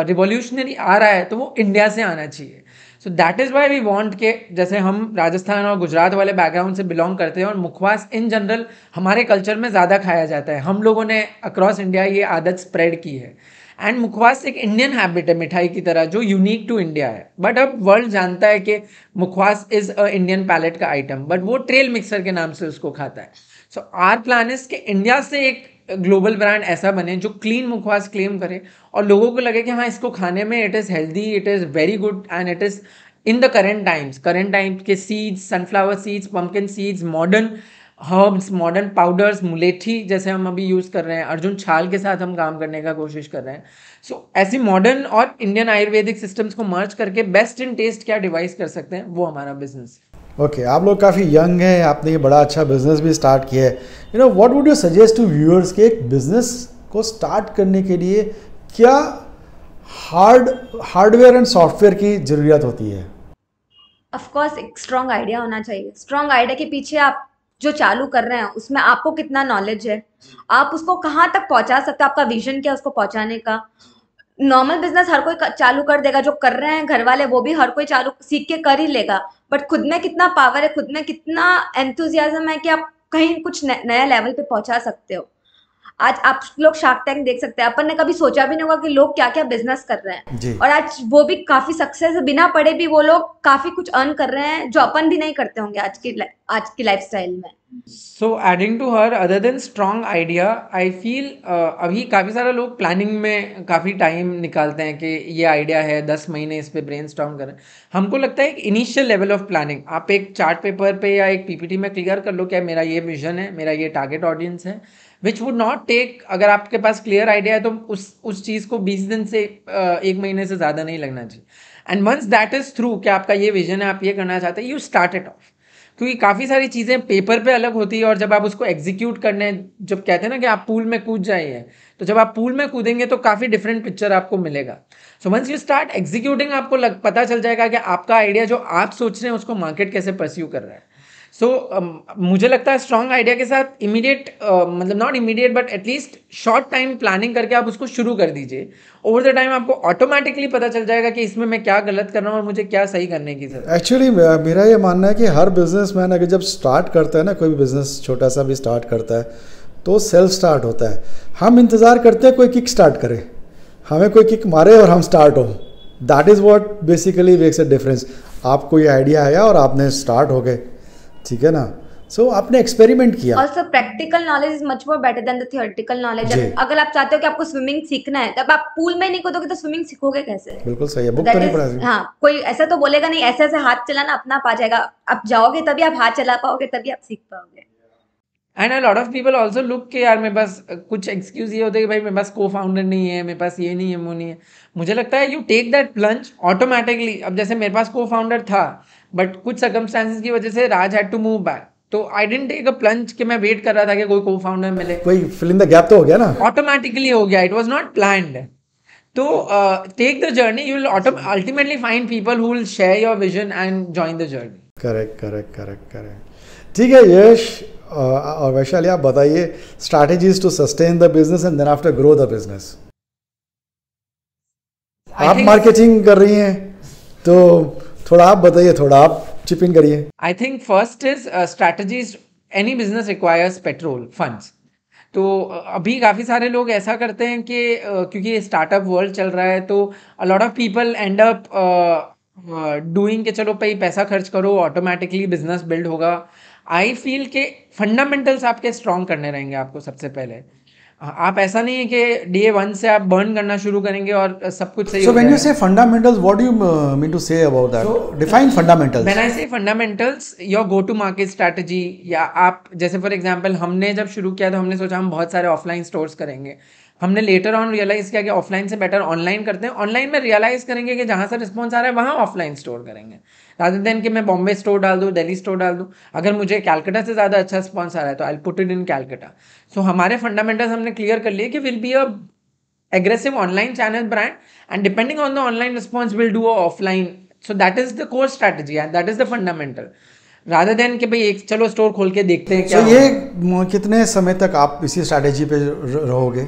रिवोल्यूशनरी uh, आ रहा है तो वो इंडिया से आना चाहिए so that is why we want के जैसे हम राजस्थान और गुजरात वाले बैकग्राउंड से बिलोंग करते हैं और मुखवास इन जनरल हमारे कल्चर में ज़्यादा खाया जाता है हम लोगों ने अक्रॉस इंडिया ये आदत स्प्रेड की है एंड मुखवास एक इंडियन हैबिट है मिठाई की तरह जो यूनिक टू इंडिया है बट अब वर्ल्ड जानता है कि mukhwas is a Indian palate का आइटम बट वो ट्रेल मिक्सर के नाम से उसको खाता है सो आर प्लान इज के इंडिया से एक ग्लोबल ब्रांड ऐसा बने जो क्लीन मुखवास क्लेम करे और लोगों को लगे कि हाँ इसको खाने में it is healthy it is very good and it is in the current times current times के seeds sunflower seeds pumpkin seeds modern herbs modern powders मुलेठी जैसे हम अभी यूज़ कर रहे हैं अर्जुन छाल के साथ हम काम करने का कोशिश कर रहे हैं सो so, ऐसी मॉडर्न और इंडियन आयुर्वेदिक सिस्टम्स को मर्ज करके बेस्ट इन टेस्ट क्या डिवाइस कर सकते हैं वो हमारा बिजनेस है ओके आप लोग काफ़ी यंग हैं आपने ये बड़ा अच्छा बिजनेस भी स्टार्ट किया है you know what would you suggest to viewers के एक बिजनेस को स्टार्ट करने के लिए क्या हार्ड हार्डवेयर एंड सॉफ्टवेयर की ज़रूरत होती है ऑफकोर्स एक स्ट्रांग आइडिया होना चाहिए स्ट्रांग आइडिया के पीछे आप जो चालू कर रहे हैं उसमें आपको कितना नॉलेज है आप उसको कहाँ तक पहुँचा सकते हैं आपका विजन क्या है उसको पहुँचाने का नॉर्मल बिजनेस हर कोई चालू कर देगा जो कर रहे हैं घर वाले वो भी हर कोई चालू सीख के कर ही लेगा बट खुद में कितना पावर है खुद में कितना एंथुजियाजम है कि आप कहीं कुछ नया लेवल पे पहुंचा सकते हो आज आप लोग शार्क टैंक देख सकते हैं अपन ने कभी सोचा भी नहीं होगा कि लोग क्या क्या बिजनेस कर रहे हैं और आज वो भी काफी सक्सेस बिना पड़े भी वो लोग काफी कुछ अर्न कर रहे हैं जो अपन भी नहीं करते होंगे आज की आज की लाइफ में so adding to her other than strong idea I feel अभी काफ़ी सारे लोग प्लानिंग में काफ़ी टाइम निकालते हैं कि ये आइडिया है दस महीने इस पर ब्रेन स्ट्रॉन्ग करें हमको लगता है एक इनिशियल लेवल ऑफ प्लानिंग आप एक चार्ट पेपर पे या एक पीपीटी में क्लियर कर लो क्या मेरा ये विजन है मेरा ये टारगेट ऑडियंस है विच वुड नॉट टेक अगर आपके पास क्लियर आइडिया है तो उस उस चीज़ को बीस दिन से uh, एक महीने से ज़्यादा नहीं लगना चाहिए and once that is through कि आपका ये विजन है आप ये करना चाहते हैं यू स्टार्ट इट ऑफ क्योंकि काफ़ी सारी चीज़ें पेपर पे अलग होती है और जब आप उसको एग्जीक्यूट करने जब कहते हैं ना कि आप पूल में कूद जाइए तो जब आप पूल में कूदेंगे तो काफ़ी डिफरेंट पिक्चर आपको मिलेगा so once you start executing आपको लग, पता चल जाएगा कि आपका आइडिया जो आप सोच रहे हैं उसको मार्केट कैसे परस्यू कर रहा है सो so, um, मुझे लगता है स्ट्रॉन्ग आइडिया के साथ इमीडिएट uh, मतलब not immediate but at least short time planning करके आप उसको शुरू कर दीजिए ओवर द टाइम आपको ऑटोमेटिकली पता चल जाएगा कि इसमें मैं क्या गलत कर रहा हूँ और मुझे क्या सही करने की जरूरत एक्चुअली मेरा ये मानना है कि हर बिजनेस मैन अगर जब स्टार्ट करता है ना कोई भी बिजनेस छोटा सा भी स्टार्ट करता है तो सेल्फ स्टार्ट होता है हम इंतज़ार करते हैं कोई किक स्टार्ट करे हमें कोई किक मारे और हम स्टार्ट हो that is what basically makes a difference आपको ये आइडिया आया और आपने स्टार्ट हो गए ठीक है ना सो so, आपने एक्सपेरिमेंट किया और sir practical knowledge is much more better than the theoretical knowledge अगर आप चाहते हो कि आपको स्विमिंग सीखना है तब आप पूल में नहीं कूदोगे तो स्विमिंग सीखोगे कैसे बिल्कुल सही है बुक तो नहीं पढ़ा हाँ कोई ऐसा तो बोलेगा नहीं ऐसे ऐसे हाथ चलाना अपना आप आ जाएगा आप जाओगे तभी आप हाथ चला पाओगे तभी आप सीख पाओगे and a lot of people also look के यार मेरे पास कुछ एक्सक्यूज ये होते हैं कि भाई मेरे पास को फाउंडर नहीं है मेरे पास ये नहीं है वो नहीं है मुझे लगता है you take that plunge automatically अब जैसे मेरे पास को फाउंडर था बट कुछ सर्कमस्टांसिस की वजह से Raj had to move back तो I didn't take a plunge कि मैं वेट कर रहा था कि कोई को फाउंडर मिले कोई फिल इन द गैप तो हो गया ना ऑटोमेटिकली हो गया इट वाज नॉट प्लान्ड तो take the journey you will ultimately find people who will share your vision and join the journey correct correct correct correct ठीक है यश uh, और वैशाली आप बताइए strategies to sustain the business and then after grow the business आप marketing कर रही हैं तो थोड़ा आप बताइए थोड़ा आप चिप इन करिए I think first is strategies any business requires petrol funds तो uh, अभी काफ़ी सारे लोग ऐसा करते हैं कि uh, क्योंकि स्टार्टअप वर्ल्ड चल रहा है तो a lot of people end up doing के चलो भाई पैसा खर्च करो ऑटोमेटिकली बिजनेस बिल्ड होगा आई फील के फंडामेंटल्स आपके स्ट्रॉन्ग करने रहेंगे आपको सबसे पहले आप ऐसा नहीं है कि डे वन से आप बर्न करना शुरू करेंगे और सब कुछ सही so when you say fundamentals what do you uh, mean या आप जैसे फॉर एग्जांपल हमने जब शुरू किया तो हमने सोचा हम बहुत सारे ऑफलाइन स्टोर्स करेंगे हमने लेटर ऑन रियलाइज किया कि ऑफलाइन से बेटर ऑनलाइन करते हैं ऑनलाइन में रियलाइज करेंगे कि जहाँ से रिस्पॉन्स आ रहा है वहाँ ऑफलाइन स्टोर करेंगे रादर देन कि मैं बॉम्बे स्टोर डाल दूँ दिल्ली स्टोर डाल दूँ अगर मुझे कैलकटा से ज़्यादा अच्छा रिस्पॉन्स आ रहा है तो I put it in Calcutta so हमारे फंडामेंटल्स हमने क्लियर कर लिए कि will be a aggressive online channel brand and depending on the online response will do a offline so that is the core strategy and that is the fundamental rather than के भाई एक चलो store खोल के देखते हैं क्या so ये कितने समय तक आप इसी स्ट्रैटेजी पे रहोगे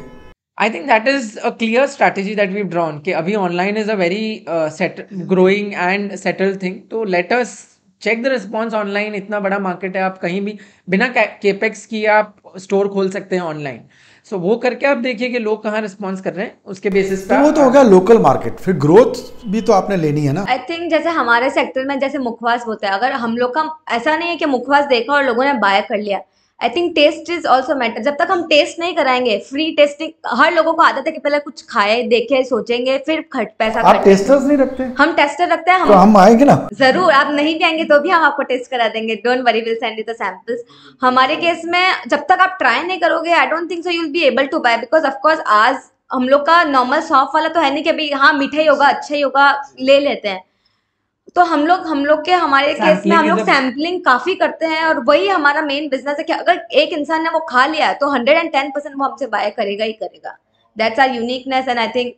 I think that is a clear strategy that we've drawn. Okay, अभी online is a very uh, set, growing and settled thing. So let us check the response online इतना बड़ा मार्केट है आप कहीं भी बिना केपेक्स की आप स्टोर खोल सकते हैं ऑनलाइन सो so, वो करके आप देखिए कि लोग कहाँ रिस्पॉन्स कर रहे हैं उसके बेसिस पे तो वो तो हो गया लोकल मार्केट फिर ग्रोथ भी तो आपने लेनी है ना आई थिंक जैसे हमारे सेक्टर में जैसे मुखवास होता है अगर हम लोग का ऐसा नहीं है कि मुखवास देखा और लोगों ने बाय कर लिया I think taste is also matter जब तक हम टेस्ट नहीं कराएंगे फ्री टेस्टिंग हर लोगों को आदत है कि पहले कुछ खाए देखे सोचेंगे फिर खट पैसा आप टेस्टर्स नहीं रखते हम टेस्टर रखते हैं हम, तो हम आएंगे ना जरूर आप नहीं भी आएंगे तो भी हम आपको टेस्ट करा देंगे don't worry will send you the samples हमारे केस में जब तक आप ट्राई नहीं करोगे I don't think so you will be able to buy because of course आज हम लोग का नॉर्मल सॉफ्ट वाला तो है नहीं कि अभी हाँ मीठा ही होगा अच्छा ही होगा ले लेते हैं तो हम लोग हम लोग के हमारे केस में हम लोग सैम्पलिंग काफी करते हैं और वही हमारा मेन बिजनेस है कि अगर एक इंसान ने वो खा लिया है तो हंड्रेड एंड टेन परसेंट वो हमसे बाय करेगा ही करेगा that's our uniqueness and I think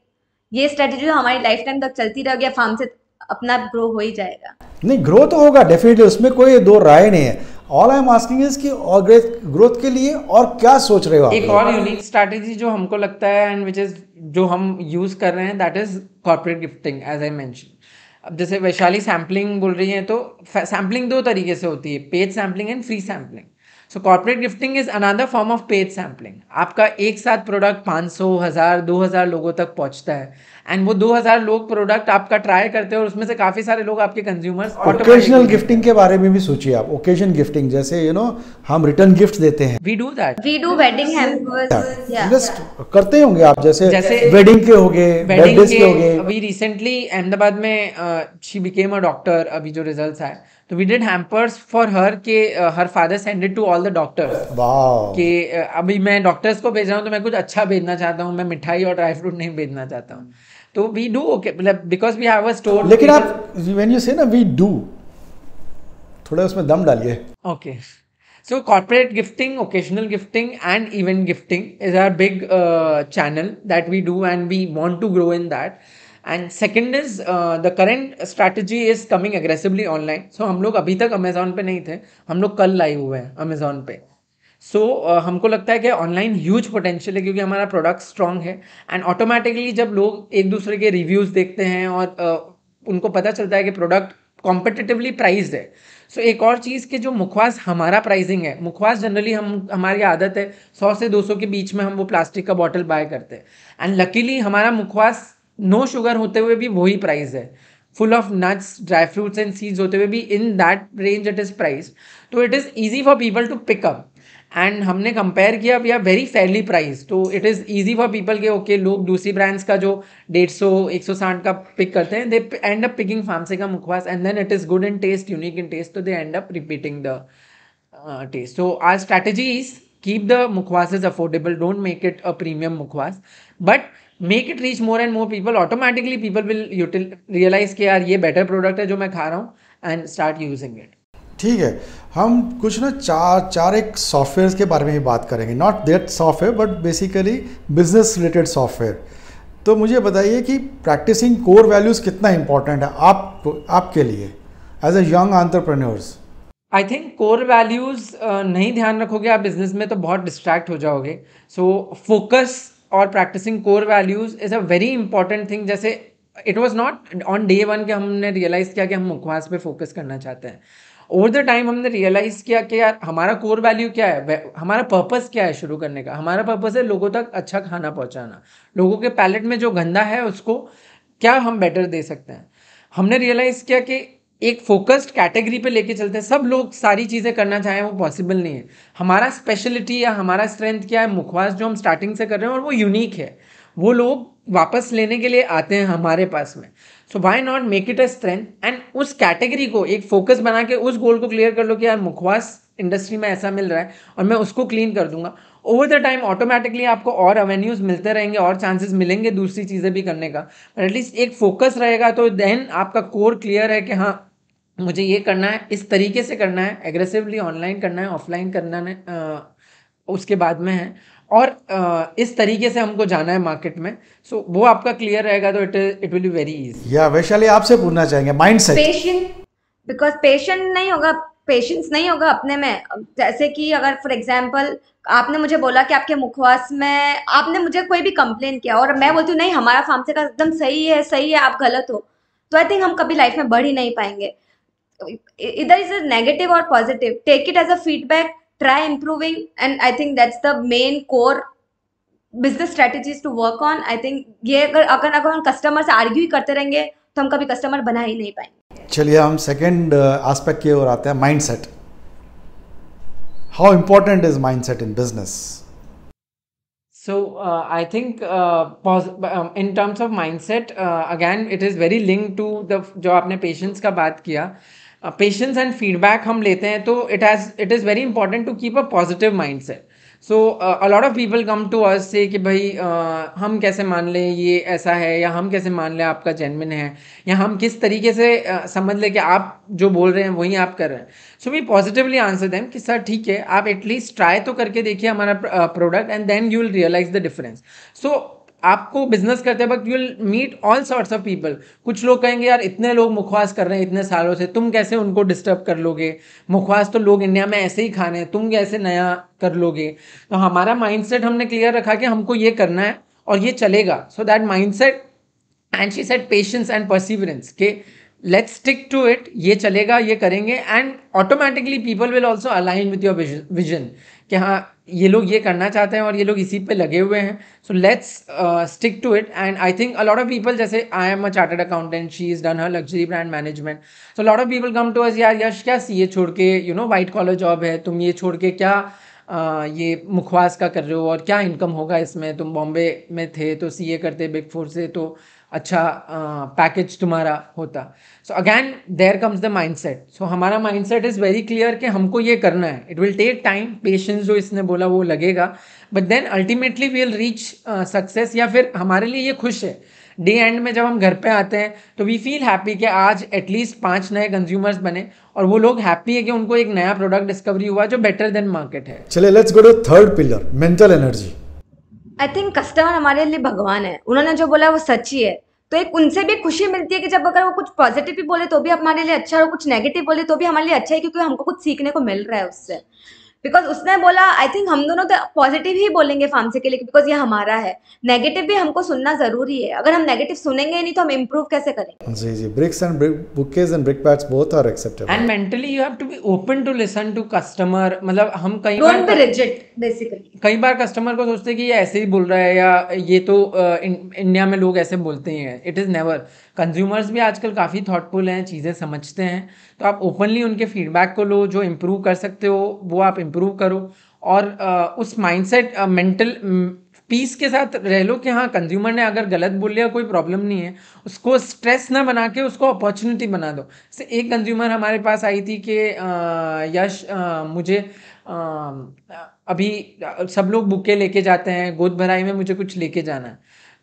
ये स्ट्रेटेजी हमारी लाइफ टाइम तक चलती रहेगी फार्म से अपना ग्रो हो ही जाएगा नहीं ग्रो तो होगा डेफिनेटली उसमें कोई दो राय नहीं है all I am asking is कि और ग्रोथ के लिए और क्या सोच रहे हो एक और यूनिक स्ट्रैटेजी जो हमको लगता है एंड विच इज जो हम यूज कर रहे हैं that is corporate gifting as I mention अब जैसे वैशाली सैम्पलिंग बोल रही है तो सैम्पलिंग दो तरीके से होती है paid sampling and free sampling so corporate gifting is another form of paid sampling आपका एक साथ प्रोडक्ट पाँच सौ हज़ार दो हज़ार लोगों तक पहुंचता है एंड वो 2000 लोग प्रोडक्ट आपका ट्राई करते हैं और उसमें से काफी सारे लोग आपके कंज्यूमर्स ओकेजनल गिफ्टिंग के बारे में भी सोचिए आप ओकेजन गिफ्टिंग जैसे यू you नो know, हम रिटर्न गिफ्ट देते हैं we do that we do wedding hampers करते होंगे आप जैसे वेडिंग के हो गए वेडिंग के हो गए अभी रिसेंटली अहमदाबाद में शी बिकेम अ डॉक्टर अभी जो रिजल्ट्स आए तो we did hampers for her के her father sended to all the doctors कि अभी मैं डॉक्टर्स को भेज रहा हूँ तो मैं कुछ अच्छा भेजना चाहता हूँ मैं मिठाई और ड्राई फ्रूट नहीं भेजना चाहता हूँ तो वी डू ओके मतलब because we have a store लेकिन आप व्हेन यू से ना वी डू थोड़ा उसमें दम डालिए okay so corporate gifting occasional gifting and event gifting is our big channel that we do and we want to grow in that and second is the current strategy is coming aggressively online so हम लोग अभी तक Amazon पे नहीं थे हम लोग कल लाइव हुए हैं अमेजोन पे सो so, uh, हमको लगता है कि ऑनलाइन ह्यूज पोटेंशियल है क्योंकि हमारा प्रोडक्ट स्ट्रांग है एंड ऑटोमेटिकली जब लोग एक दूसरे के रिव्यूज़ देखते हैं और uh, उनको पता चलता है कि प्रोडक्ट कॉम्पिटिटिवली प्राइज्ड है सो so, एक और चीज़ कि जो मुखवास हमारा प्राइजिंग है मुखवास जनरली हम हमारी आदत है सौ से दो सौ के बीच में हम वो प्लास्टिक का बॉटल बाय करते हैं एंड लकीली हमारा मुखवास नो शुगर होते हुए भी वही प्राइस है full of nuts dry fruits and seeds होते हुए भी in that range it is price तो it is easy for people to pick up and हमने कंपेयर किया we are very fairly price तो it is easy for people के okay लोग दूसरी ब्रांड्स का जो डेढ़ सौ एक सौ साठ का पिक करते हैं they end up picking pharmacy का mukhwas and then it is good in taste unique in taste तो they end up repeating the taste so our strategy is keep the mukhwas is affordable don't make it a premium mukhwas but make it reach more and more people automatically people will realise के यार ये better product है जो मैं खा रहा हूँ and start using it ठीक है हम कुछ ना चार चार एक सॉफ्टवेयर के बारे में ही बात करेंगे not that software but basically business related software तो मुझे बताइए कि प्रैक्टिसिंग कोर वैल्यूज कितना इंपॉर्टेंट है आप आपके लिए as a young entrepreneurs I think core values नहीं ध्यान रखोगे आप बिजनेस में तो बहुत डिस्ट्रैक्ट हो जाओगे सो फोकस और practising core values is a very important thing जैसे it was not on day one के हमने रियलाइज़ किया कि हम मुखवास पे फोकस करना चाहते हैं ओवर द टाइम हमने रियलाइज़ किया कि यार हमारा कोर वैल्यू क्या है हमारा पर्पस क्या है शुरू करने का हमारा पर्पस है लोगों तक अच्छा खाना पहुंचाना लोगों के पैलेट में जो गंदा है उसको क्या हम बेटर दे सकते हैं हमने रियलाइज़ किया कि एक फोकस्ड कैटेगरी पे लेके चलते हैं सब लोग सारी चीज़ें करना चाहें वो पॉसिबल नहीं है हमारा स्पेशलिटी या हमारा स्ट्रेंथ क्या है मुखवास जो हम स्टार्टिंग से कर रहे हैं और वो यूनिक है वो लोग वापस लेने के लिए आते हैं हमारे पास में so why not make it a strength and उस कैटेगरी को एक फोकस बना के उस गोल को क्लियर कर लो कि यार मुखवास इंडस्ट्री में ऐसा मिल रहा है और मैं उसको क्लीन कर दूंगा ओवर द टाइम ऑटोमेटिकली आपको और अवेन्यूज मिलते रहेंगे और चांसेस मिलेंगे दूसरी चीज़ें भी करने का बट एटलीस्ट एक फोकस रहेगा तो देन आपका कोर क्लियर है कि हाँ मुझे ये करना है इस तरीके से करना है एग्रेसिवली ऑनलाइन करना है ऑफलाइन करना है आ, उसके बाद में है और आ, इस तरीके से हमको जाना है मार्केट में सो so, वो आपका क्लियर रहेगा तो it it will be very easy या वैशाली आपसे पूछना चाहेंगे mind set patient because patient नहीं होगा पेशेंस नहीं होगा अपने में जैसे कि अगर फॉर एग्जाम्पल आपने मुझे बोला कि आपके मुखवास में आपने मुझे कोई भी कंप्लेन किया और मैं बोलती हूँ नहीं हमारा फार्मसे का एकदम सही है सही है आप गलत हो तो आई थिंक हम कभी लाइफ में बढ़ ही नहीं पाएंगे इधर इज नेगेटिव और positive take it as a feedback try improving and I think that's the main core business strategies to work on I think ये अगर अगर अगर हम कस्टमर से आर्ग्यू ही करते रहेंगे तो हम कभी कस्टमर बना ही नहीं पाएंगे चलिए हम सेकेंड आस्पेक्ट uh, की ओर आते हैं mindset how important is mindset in business so I think in terms of mind set again it is very link to the जो आपने पेशेंस का बात किया पेशेंस एंड फीडबैक हम लेते हैं तो it has it is very important to keep a positive mind set so a lot of people come to us से कि भाई uh, हम कैसे मान लें ये ऐसा है या हम कैसे मान लें आपका जेनविन है या हम किस तरीके से uh, समझ लें कि आप जो बोल रहे हैं वही आप कर रहे हैं so we positively answer them कि सर ठीक है आप एटलीस्ट ट्राई तो करके देखिए हमारा product and then you will realise the difference so आपको बिजनेस करते वक्त you will meet all sorts of people कुछ लोग कहेंगे यार इतने लोग मुखवास कर रहे हैं इतने सालों से तुम कैसे उनको डिस्टर्ब कर लोगे मुखवास तो लोग इंडिया में ऐसे ही खाने हैं तुम कैसे नया कर लोगे तो हमारा माइंडसेट हमने क्लियर रखा कि हमको ये करना है और ये चलेगा so that mindset and she set patience and perseverance के लेट्स स्टिक टू इट ये चलेगा ये करेंगे and automatically people will also align with your vision कि हाँ ये लोग ये करना चाहते हैं और ये लोग इसी पे लगे हुए हैं so let's stick to it and I think a lot of people जैसे I am a chartered accountant she is done her luxury brand management so lot of people come to us यार यश क्या C A छोड़ के you know white collar job है तुम ये छोड़ के क्या uh, ये मुखवास का कर रहे हो और क्या इनकम होगा इसमें तुम बॉम्बे में थे तो सी ए करते बिग फोर से तो अच्छा पैकेज तुम्हारा होता so again there comes the mind set so हमारा mind set is very clear कि हमको ये करना है it will take time patience जो इसने बोला वो लगेगा but then ultimately we will reach success या फिर हमारे लिए ये खुश है डे एंड में जब हम घर पे आते हैं तो वी फील हैप्पी कि आज एटलीस्ट पांच नए कंज्यूमर्स बने और वो लोग हैप्पी है कि उनको एक नया प्रोडक्ट डिस्कवरी हुआ जो बेटर देन मार्केट है चले let's go to third pillar mental energy I think customer हमारे लिए भगवान है उन्होंने जो बोला वो सच्ची है तो एक उनसे भी खुशी मिलती है कि जब अगर वो कुछ पॉजिटिव भी बोले तो भी हमारे लिए अच्छा है और कुछ नेगेटिव बोले तो भी हमारे लिए अच्छा है क्योंकि हमको कुछ सीखने को मिल रहा है उससे बिकॉज उसने बोला आई थिंक हम दोनों तो पॉजिटिव ही बोलेंगे फार्मसी के लिए बिकॉज ये हमारा है नेगेटिव भी हमको सुनना जरूरी है अगर हम नेगेटिव सुनेंगे नहीं तो हम इम्प्रूव कैसे करेंगे जी जी bricks and bouquets and brickbats both are acceptable and mentally you have to be open to listen to customer मतलब हम कई Don't बार रिजेक्ट बेसिकली कई बार कस्टमर को सोचते हैं कि ये ऐसे ही बोल रहा है या ये तो इंडिया में लोग ऐसे बोलते हैं इट इज़ नेवर कंज्यूमर्स भी आजकल काफ़ी थॉटफुल हैं चीज़ें समझते हैं तो आप ओपनली उनके फीडबैक को लो जो इम्प्रूव कर सकते हो वो आप इम्प्रूव करो और उस माइंडसेट मेंटल पीस के साथ रह लो कि हाँ कंज्यूमर ने अगर गलत बोल लिया कोई प्रॉब्लम नहीं है उसको स्ट्रेस ना बना के उसको अपॉर्चुनिटी बना दो जैसे एक कंज्यूमर हमारे पास आई थी कि यश मुझे आ, अभी सब लोग बुके लेके जाते हैं गोद भराई में मुझे कुछ लेके जाना है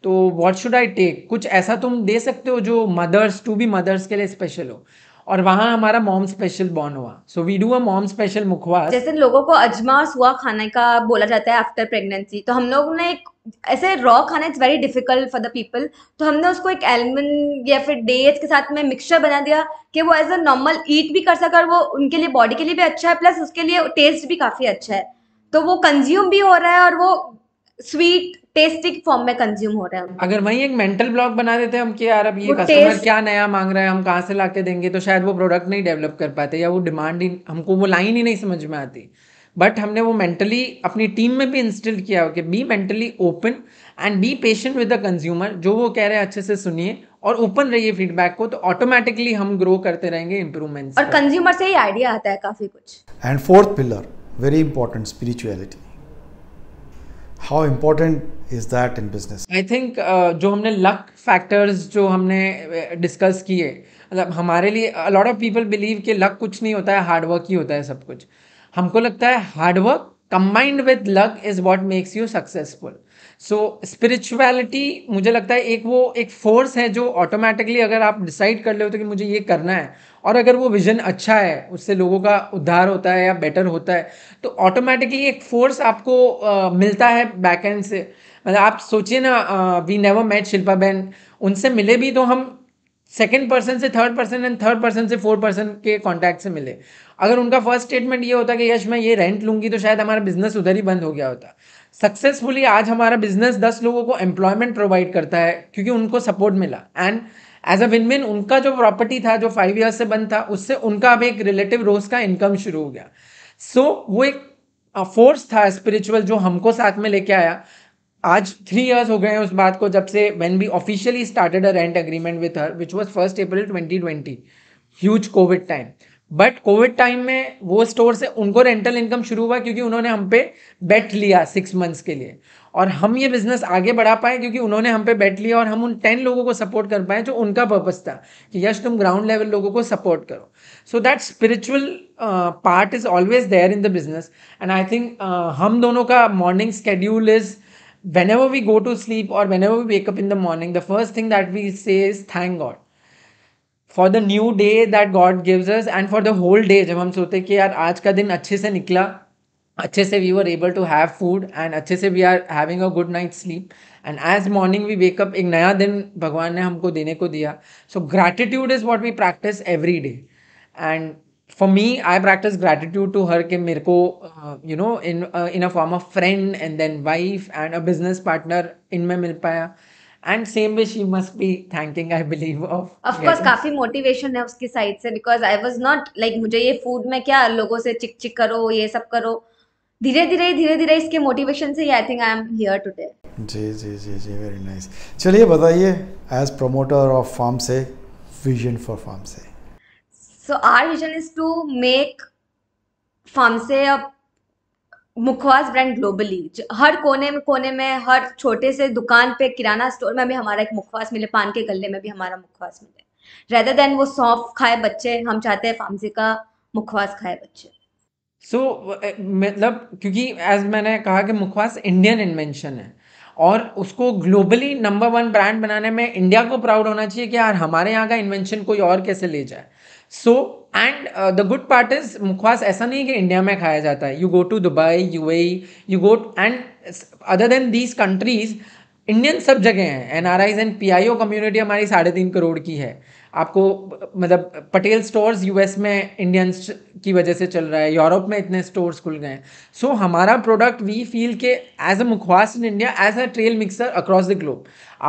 तो वॉट शुड आई टेक कुछ ऐसा तुम दे सकते हो जो मदर्स टू बी मदर्स के लिए स्पेशल हो और वहाँ हमारा मॉम स्पेशल बॉर्न हुआ so we do a mom special mukhwas जैसे लोगों को अजमास हुआ खाने का बोला जाता है आफ्टर प्रेगनेंसी तो हम लोग ने एक ऐसे रॉ खाना it's very difficult for the people तो हमने उसको एक एलमन या फिर डेज के साथ में मिक्सचर बना दिया कि वो एज अ नॉर्मल ईट भी कर सके और वो उनके लिए बॉडी के लिए भी अच्छा है प्लस उसके लिए टेस्ट भी काफ़ी अच्छा है तो वो कंज्यूम भी हो रहा है और वो स्वीट टेस्टिक फॉर्म में कंज्यूम हो रहे हैं अगर वही एक मेंटल ब्लॉक बना देते हैं हम कि यार अब ये कस्टमर क्या नया मांग रहा है हम कहाँ से ला देंगे तो शायद वो प्रोडक्ट नहीं डेवलप कर पाते या वो डिमांड ही हमको वो लाइन ही नहीं समझ में आती बट हमने वो मेंटली अपनी टीम में भी इंस्टिल किया हो कि be mentally open and be patient with the consumer जो वो कह रहे हैं अच्छे से सुनिए और ओपन रहिए फीडबैक को तो ऑटोमेटिकली हम ग्रो करते रहेंगे इंप्रूवमेंट और कंज्यूमर से ही आइडिया आता है काफ़ी कुछ and fourth pillar very important spirituality how important is that in business I think जो हमने लक फैक्टर्स जो हमने डिस्कस uh, किए मतलब हमारे लिए अलॉट ऑफ पीपल बिलीव कि लक कुछ नहीं होता है हार्डवर्क ही होता है सब कुछ हमको लगता है hard work combined with luck is what makes you successful so spirituality मुझे लगता है एक वो एक फोर्स है जो ऑटोमेटिकली अगर आप डिसाइड कर ले तो कि मुझे ये करना है और अगर वो विजन अच्छा है उससे लोगों का उद्धार होता है या बेटर होता है तो ऑटोमेटिकली एक फोर्स आपको uh, मिलता है बैक एंड से मतलब आप सोचिए ना वी नेवर मेट शिल्पा बहन उनसे मिले भी तो हम सेकेंड पर्सन से third person and third person से फोर्थ पर्सन के कॉन्टैक्ट से मिले अगर उनका फर्स्ट स्टेटमेंट ये होता कि यश मैं ये रेंट लूंगी तो शायद हमारा बिजनेस उधर ही बंद हो गया होता सक्सेसफुली आज हमारा बिजनेस दस लोगों को एम्प्लॉयमेंट प्रोवाइड करता है क्योंकि उनको सपोर्ट मिला and as a win win उनका जो प्रॉपर्टी था जो फाइव ईयर्स से बंद था उससे उनका अब एक रिलेटिव रोज का इनकम शुरू हो गया सो so, वो एक फोर्स था स्पिरिचुअल जो हमको साथ में लेके आया आज थ्री इयर्स हो गए हैं उस बात को जब से when we officially started a rent agreement with her which was first April 2020 huge COVID time but COVID time में वो स्टोर से उनको रेंटल इनकम शुरू हुआ क्योंकि उन्होंने हम पे बेट लिया सिक्स मंथ्स के लिए और हम ये बिजनेस आगे बढ़ा पाए क्योंकि उन्होंने हम पे बैठ लिया और हम उन टेन लोगों को सपोर्ट कर पाए जो उनका पर्पज़ था कि यश तुम ग्राउंड लेवल लोगों को सपोर्ट करो so that spiritual part is always there in the business and I think हम दोनों का morning schedule is whenever we go to sleep or whenever we wake up in the morning, the first thing that we say is thank God for the new day that God gives us and for the whole day. जब हम सोचते कि यार आज का दिन अच्छे से निकला, अच्छे से we were able to have food and अच्छे से we are having a good night's sleep. And as morning we wake up, एक नया दिन भगवान ने हमको देने को दिया. So gratitude is what we practice every day. And for me I practice gratitude to her के मेरे को you know in in a form of friend and then wife and a business partner business partner in mein mil paya and same way she must be thanking I believe of of course काफी motivation है उसकी side से because I was not like मुझे ये food में क्या लोगों से चिक चिक करो ये सब करो धीरे धीरे धीरे धीरे इसके मोटिवेशन से ही I think I am here today जी जी जी जी वेरी नाइस चलिए बताइए as promoter of Farmse vision for Farmse so our vision is to make Famse a mukhwas brand globally हर कोने में कोने में हर छोटे से दुकान पे किराना स्टोर में भी हमारा एक मुखवास मिले पान के गले में भी हमारा मुखवास मिले रेदर देन वो सॉफ्ट खाए बच्चे हम चाहते हैं फार्मसी का मुखवास खाए बच्चे सो so, मतलब क्योंकि एज मैंने कहा कि मुखवास इंडियन इन्वेंशन है और उसको ग्लोबली नंबर वन ब्रांड बनाने में इंडिया को प्राउड होना चाहिए कि यार हमारे यहाँ का इन्वेंशन कोई और कैसे ले जाए so and the good part is mukhwas ऐसा नहीं है कि इंडिया में खाया जाता है you go to Dubai you you go and other than these countries Indian सब जगह हैं N R Is and P I O community हमारी साढ़े तीन करोड़ की है आपको मतलब पटेल स्टोर्स यूएस में इंडियंस की वजह से चल रहा है यूरोप में इतने स्टोर्स खुल गए हैं सो so, हमारा प्रोडक्ट वी फील के as a mukhwas in India as a trail mixer across the globe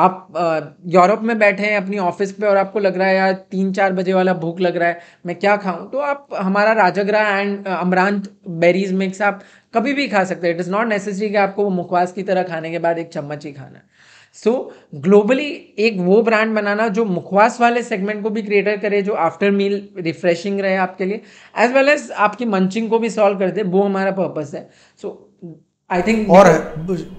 आप यूरोप में बैठे हैं अपनी ऑफिस पे और आपको लग रहा है यार तीन चार बजे वाला भूख लग रहा है मैं क्या खाऊं तो आप हमारा राजागरा एंड अमरांत बेरीज मिक्स आप कभी भी खा सकते हैं इट इज़ नॉट नेसेसरी कि आपको वो मुखवास की तरह खाने के बाद एक चम्मच ही खाना है सो ग्लोबली एक वो ब्रांड बनाना जो मुखवास वाले सेगमेंट को भी क्रिएटर करे जो आफ्टर मील रिफ्रेशिंग रहे आपके लिए एज वेल एज आपकी मंचिंग को भी सॉल्व कर दे वो हमारा पर्पस है सो so, आई थिंक और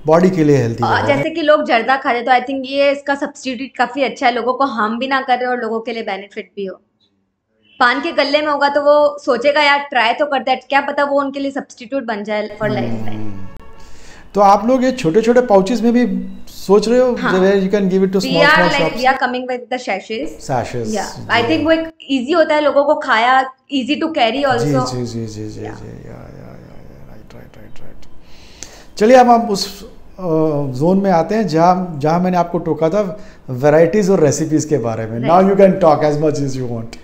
बॉडी के लिए हेल्थी uh, जैसे कि लोग जर्दा खा रहे तो आई थिंक ये इसका सब्सटीट्यूट काफी अच्छा है लोगों को हार्म भी ना कर रहे और लोगों के लिए बेनिफिट भी हो पान के गले में होगा तो वो सोचेगा यार ट्राई तो करता है क्या पता वो उनके लिए सब्सटीट्यूट बन जाए फॉर लाइफ टाइम तो आप लोग ये छोटे छोटे पाउचेस में भी सोच रहे हो हाँ. You can give it to small small shops we are like we are coming with the सैशेस सैशेस या आई थिंक वो एक इजी होता है लोगों को खाया इजी टू कैरी आल्सो जी जी जी जी जी या या या राइट राइट राइट राइट चलिए अब हम उस जोन में आते हैं जहां जहां मैंने आपको टोका था वैरायटीज और रेसिपीज के बारे में now you can talk as much as you want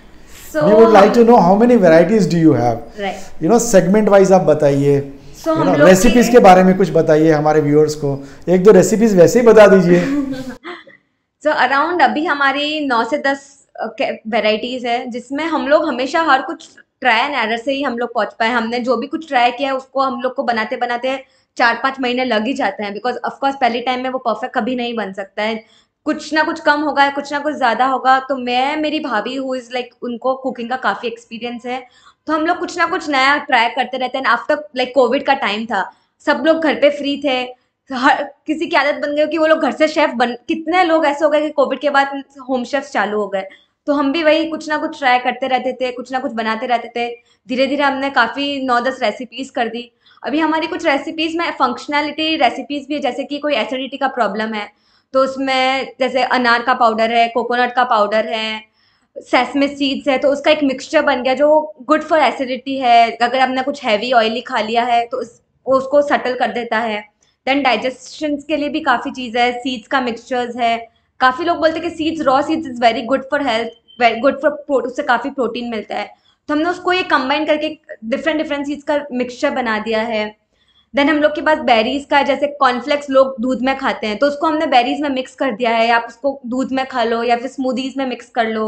so we would like to know how many varieties do you have right you know segment wise आप बताइए so, you know, रेसिपीज के बारे में कुछ बताइए हमारे व्यूअर्स को एक दो रेसिपीज वैसे ही बता दीजिए सो *laughs* अराउंड अभी हमारी नौ से दस वेराइटीज है जिसमें हम लोग हमेशा हर कुछ ट्राई एंड एरर से ही हम लोग पहुंच पाए हमने जो भी कुछ ट्राई किया है उसको हम लोग को बनाते बनाते चार पांच महीने लग ही जाते हैं बिकॉज ऑफकोर्स पहले टाइम में वो परफेक्ट कभी नहीं बन सकता है कुछ ना कुछ कम होगा कुछ ना कुछ ज़्यादा होगा तो मैं मेरी भाभी हु इज़ लाइक उनको कुकिंग का काफ़ी एक्सपीरियंस है तो हम लोग कुछ ना कुछ नया ट्राई करते रहते हैं आफ्टर लाइक कोविड का टाइम था सब लोग घर पे फ्री थे हर किसी की आदत बन गई कि वो लोग घर से शेफ बन कितने लोग ऐसे हो गए कि कोविड के बाद होम शेफ चालू हो गए तो हम भी वही कुछ ना कुछ ट्राई करते रहते थे कुछ ना कुछ बनाते रहते थे धीरे धीरे हमने काफ़ी नौ दस रेसिपीज़ कर दी अभी हमारी कुछ रेसिपीज़ में फंक्शनैलिटी रेसिपीज़ भी है जैसे कि कोई एसिडिटी का प्रॉब्लम है तो उसमें जैसे अनार का पाउडर है कोकोनट का पाउडर है सेसमे सीड्स है तो उसका एक मिक्सचर बन गया जो गुड फॉर एसिडिटी है अगर हमने कुछ हैवी ऑयली खा लिया है तो उस उसको सटल कर देता है देन डाइजेशन के लिए भी काफ़ी चीज़ है सीड्स का मिक्सचर्स है काफ़ी लोग बोलते हैं कि seeds raw seeds is very good for health very good for उससे काफ़ी प्रोटीन मिलता है तो हमने उसको ये कंबाइन करके डिफरेंट डिफरेंट सीड्स का मिक्सचर बना दिया है देन हम लोग के पास बेरीज का जैसे कॉर्नफ्लेक्स लोग दूध में खाते हैं तो उसको हमने बेरीज में मिक्स कर दिया है आप उसको दूध में खा लो या फिर स्मूदीज में मिक्स कर लो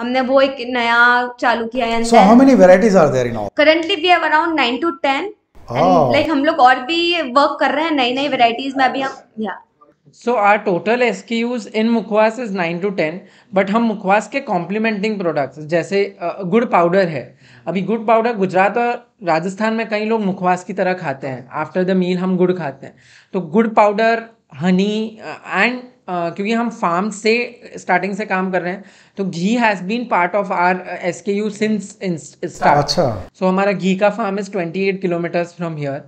हमने वो एक नया चालू किया है so how many varieties are there in all currently we have around 9 to 10 and like हम लोग और भी वर्क कर रहे हैं नई नई वेराइटीज में अभी हम या so our total SKUs in mukhwas is 9 to 10 but हम मुखवास के कॉम्प्लीमेंटिंग प्रोडक्ट्स जैसे गुड़ पाउडर है अभी गुड़ पाउडर गुजरात और राजस्थान में कई लोग मुखवास की तरह खाते हैं आफ्टर द मील हम गुड़ खाते हैं तो गुड़ पाउडर हनी एंड क्योंकि हम फार्म से स्टार्टिंग से काम कर रहे हैं तो ghee has been part of our S K U since start अच्छा सो हमारा घी का farm is twenty eight kilometres from here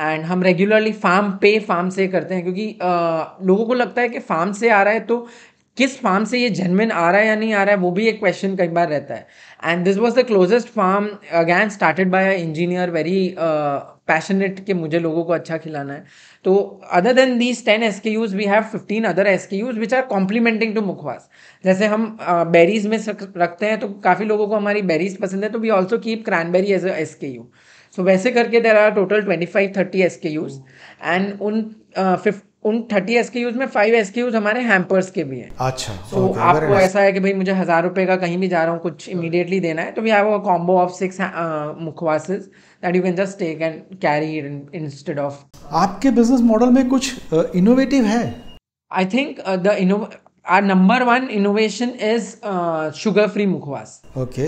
and हम रेगुलरली फार्म पे फार्म से करते हैं क्योंकि uh, लोगों को लगता है कि फार्म से आ रहा है तो किस फार्म से ये जेनविन आ रहा है या नहीं आ रहा है वो भी एक क्वेश्चन कई बार रहता है and this was the closest farm again started by engineer very passionate कि मुझे लोगों को अच्छा खिलाना है तो other than these ten S K Us we have fifteen other S K Us which are complementing to mukhwas जैसे हम बेरीज में रखते हैं तो काफ़ी लोगों को हमारी बेरीज पसंद है तो we also keep cranberry as S K U so वैसे करके there are total twenty five thirty S K Us and उन फिफ्ट उन थर्टी एस के यूज में फाइव एस के यूज हमारे हैम्पर्स के भी हैं अच्छा तो so, okay, आपको ऐसा है कि भाई मुझे हज़ार रुपये का कहीं भी जा रहा हूँ कुछ इमीडिएटली देना है तो we have a combo of six mukhwases that you can just take and carry it in, instead of आपके बिजनेस मॉडल में कुछ इनोवेटिव uh, है I think the our number one innovation is sugar free mukhwas okay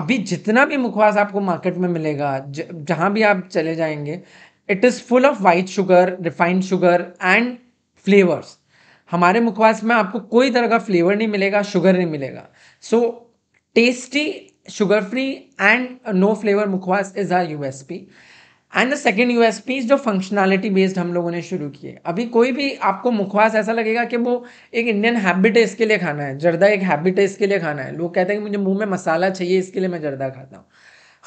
अभी जितना भी मुखवास आपको market में मिलेगा जहाँ भी आप चले जाएंगे it is full of white sugar refined sugar and flavours हमारे मुखवास में आपको कोई तरह का फ्लेवर नहीं मिलेगा शुगर नहीं मिलेगा so tasty sugar free and no flavor mukwas is our USP. And the second U S Ps जो फंक्शनैलिटी बेस्ड हम लोगों ने शुरू किए अभी कोई भी आपको मुखवास ऐसा लगेगा कि वो एक इंडियन हैबिट है इसके लिए खाना है जर्दा एक हैबिट है इसके लिए खाना है लोग कहते हैं कि मुझे मुंह में मसाला चाहिए इसके लिए मैं जर्दा खाता हूँ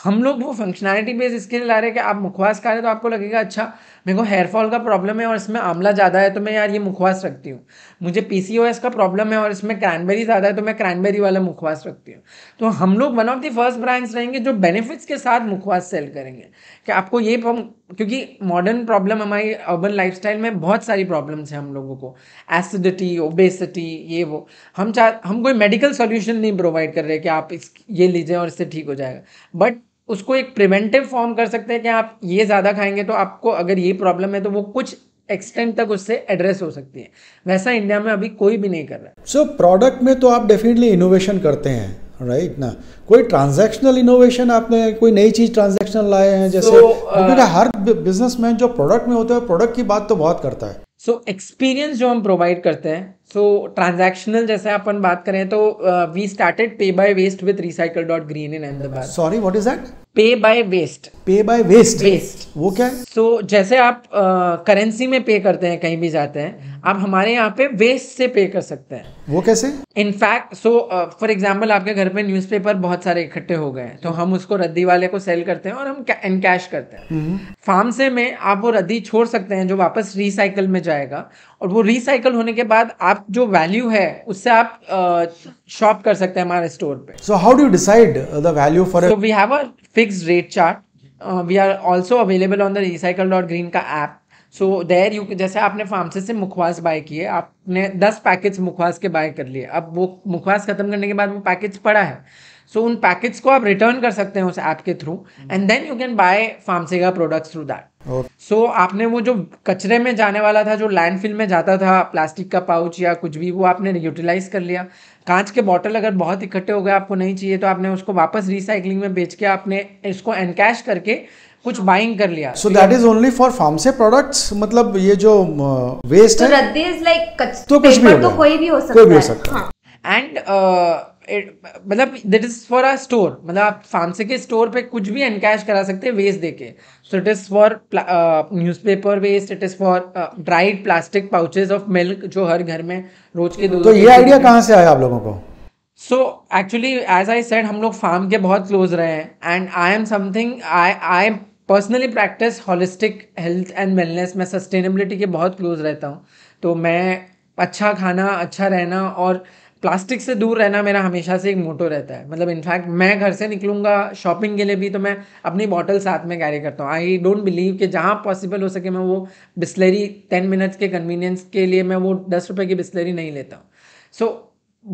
हम लोग वो फंक्शनैलिटी बेस्ड इसके लिए ला रहे हैं कि आप मुखवास खा रहे तो आपको लगेगा अच्छा मेरे को हेयर फॉल का प्रॉब्लम है और इसमें आंवला ज़्यादा है तो मैं यार ये मुखवास रखती हूँ मुझे पी का प्रॉब्लम है और इसमें क्रैनबेरी ज़्यादा है तो मैं क्रैनबेरी वाला मुखवास रखती हूँ तो हम लोग one of the first brands रहेंगे जो बेनिफिट्स के साथ मुखवास सेल करेंगे कि आपको ये क्योंकि मॉडर्न प्रॉब्लम हमारी अर्बन लाइफस्टाइल में बहुत सारी प्रॉब्लम्स हैं हम लोगों को एसिडिटी ओबेसिटी ये वो हम चाह हम कोई मेडिकल सॉल्यूशन नहीं प्रोवाइड कर रहे कि आप इस ये लीजिए और इससे ठीक हो जाएगा बट उसको एक प्रिवेंटिव फॉर्म कर सकते हैं कि आप ये ज़्यादा खाएंगे तो आपको अगर ये प्रॉब्लम है तो वो कुछ एक्सटेंट तक उससे एड्रेस हो सकती है वैसा इंडिया में अभी कोई भी नहीं कर रहा है सो प्रोडक्ट में तो आप डेफिनेटली इनोवेशन करते हैं राइट ना कोई ट्रांजैक्शनल इनोवेशन आपने कोई नई चीज ट्रांजैक्शनल लाए हैं जैसे so, uh, क्योंकि हर बिजनेसमैन जो प्रोडक्ट में होता है प्रोडक्ट की बात तो बहुत करता है सो so, एक्सपीरियंस जो हम प्रोवाइड करते हैं सो so, ट्रांजैक्शनल जैसे अपन बात करें तो we started pay by waste with recycle dot green in Ahmedabad sorry what is that pay by waste pay by waste waste वो क्या है सो so, जैसे आप करेंसी uh, में पे करते हैं कहीं भी जाते हैं आप हमारे यहाँ पे वेस्ट से पे कर सकते हैं वो कैसे इनफैक्ट सो फॉर एग्जाम्पल आपके घर पे न्यूज बहुत सारे इकट्ठे हो गए हैं तो हम उसको रद्दी वाले को सेल करते हैं और हम इनकैश करते हैं फार्म हम्म. से में आप वो रद्दी छोड़ सकते हैं जो वापस रिसाइकल में जाएगा और वो रिसाइकल होने के बाद आप आप जो वैल्यू है उससे आप शॉप कर सकते हैं हमारे स्टोर पे so how do decide the value for so we have a fix rate chart we are also available on the recycle dot green का ऐप सो देर यू जैसे आपने फार्मसे से मुखवास बाय किए आपने दस पैकेट्स मुखवास के बाय कर लिए अब वो मुखवास खत्म करने के बाद वो पैकेज पड़ा है सो उन पैकेट्स को आप रिटर्न कर सकते हैं उस ऐप के through and then you can buy फार्मसेगा प्रोडक्ट्स थ्रू दैट सो आपने वो जो कचरे में जाने वाला था जो लैंडफिल में जाता था प्लास्टिक का पाउच या कुछ भी वो आपने यूटिलाइज कर लिया कांच के बॉटल अगर बहुत इकट्ठे हो गए आपको नहीं चाहिए तो आपने उसको वापस रिसाइकलिंग में बेच के आपने इसको एनकैश करके कुछ बाइंग कर लिया so that is only for Farmse products मतलब ये जो वेस्ट uh, तो है तो कुछ भी तो कोई भी हो सकता है एंड मतलब that is for a store मतलब आप फार्मसी के स्टोर पे कुछ भी एनकैश करा सकते हैं वेस्ट दे के so it is for newspaper waste it is for dried plastic pouches of milk जो हर घर में रोज के दो तो ये आइडिया कहाँ से आया आप लोगों को so actually as I said हम लोग फार्म के बहुत क्लोज रहे हैं and I am something I I personally practice holistic health and wellness मैं सस्टेनेबिलिटी के बहुत क्लोज रहता हूँ तो मैं अच्छा खाना अच्छा रहना और प्लास्टिक से दूर रहना मेरा हमेशा से एक मोटो रहता है मतलब इनफैक्ट मैं घर से निकलूँगा शॉपिंग के लिए भी तो मैं अपनी बॉटल साथ में कैरी करता हूँ आई डोंट बिलीव कि जहाँ पॉसिबल हो सके मैं वो बिस्लरी टेन मिनट्स के कन्वीनियंस के लिए मैं वो दस रुपये की बिस्लरी नहीं लेता हूँ सो so,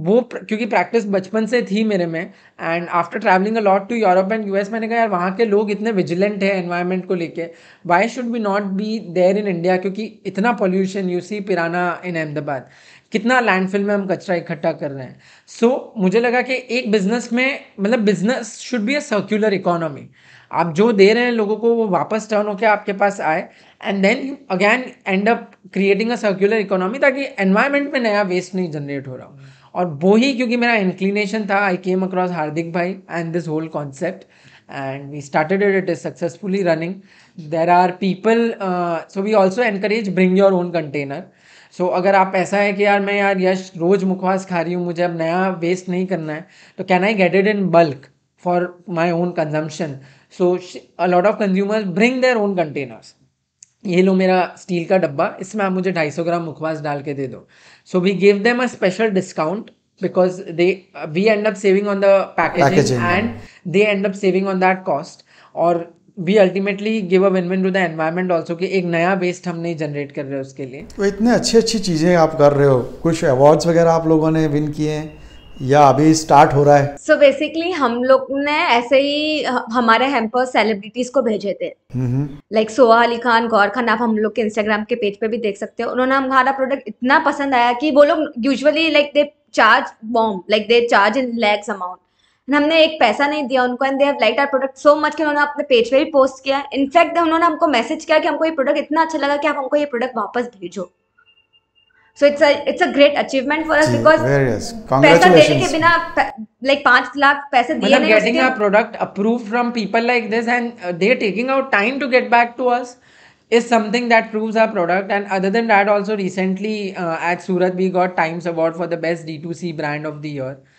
वो क्योंकि प्रैक्टिस बचपन से थी मेरे में and after travelling a lot to Europe and US मैंने कहा यार वहाँ के लोग इतने विजिलेंट हैं एनवायरनमेंट को लेके why should be not be there in India क्योंकि इतना pollution you see Pirana in Ahmedabad कितना लैंडफिल में हम कचरा इकट्ठा कर रहे हैं सो so, मुझे लगा कि एक बिजनेस में मतलब business should be a circular economy आप जो दे रहे हैं लोगों को वो वापस टर्न होकर आपके पास आए and then again end up creating a circular economy ताकि एनवायरमेंट में नया वेस्ट नहीं जनरेट हो रहा हो और वो ही क्योंकि मेरा इंक्लिनेशन था आई केम across Hardik bhai and this whole concept and we started it is successfully running there are people so we also encourage bring your own container so so, अगर आप ऐसा है कि यार मैं यार यश रोज़ मुखवास खा रही हूँ मुझे अब नया वेस्ट नहीं करना है तो can I get it in bulk for my own consumption so lot of consumers bring their own containers ये लो मेरा स्टील का डब्बा इसमें आप मुझे 250 ग्राम मुखवास डाल के दे दो so we give them a special discount because they we end up saving on the packaging, and they end up saving on that cost और we ultimately give a win win to the environment also कि एक नया waste हम नहीं generate कर रहे हैं उसके लिए तो इतने अच्छी अच्छी चीज़ें आप कर रहे हो कुछ अवार्ड्स वगैरह आप लोगों ने विन किए हैं या अभी स्टार्ट हो रहा है सो so बेसिकली हम लोग ने ऐसे ही हमारे हेम्पर सेलिब्रिटीज को भेजे थे लाइक सोहा अली खान गौर खान आप हम लोग के इंस्टाग्राम के पेज पे भी देख सकते हो उन्होंने हमारा प्रोडक्ट इतना पसंद आया कि वो लोग usually like they charge bomb like they charge in lakhs amount हमने एक पैसा नहीं दिया उनको and they have like our product so much कि उन्होंने अपने पेज पे भी पोस्ट किया इनफैक्ट उन्होंने हमको मैसेज किया कि हमको ये प्रोडक्ट इतना अच्छा लगा कि आप हमको ये प्रोडक्ट वापस भेजो so it's it's a great achievement for us because पैसा देने के बिना लाइक पांच लाख पैसे दिए मतलब नहीं getting a product approve from people like this and they are taking out time to get back to us is something that proves our product and other than that also recently uh, at surat we got times award for the best d2c brand of the year uh,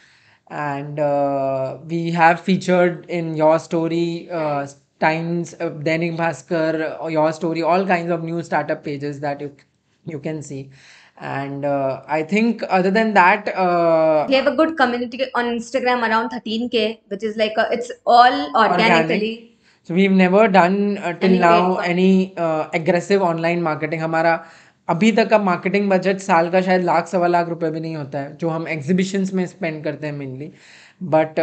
and uh, we have featured in your story uh, times uh, Dainik Bhaskar uh, your story all kinds of new startup pages that you you can see and uh, I think other than that uh, we have a good community on Instagram around 13k which is like a, it's all organically organic. So we've never done uh, till any now any uh, aggressive online marketing. हमारा अभी तक का marketing budget साल का शायद लाख सवा लाख रुपए भी नहीं होता है जो हम एग्जीबिशंस में स्पेंड करते हैं मेनली बट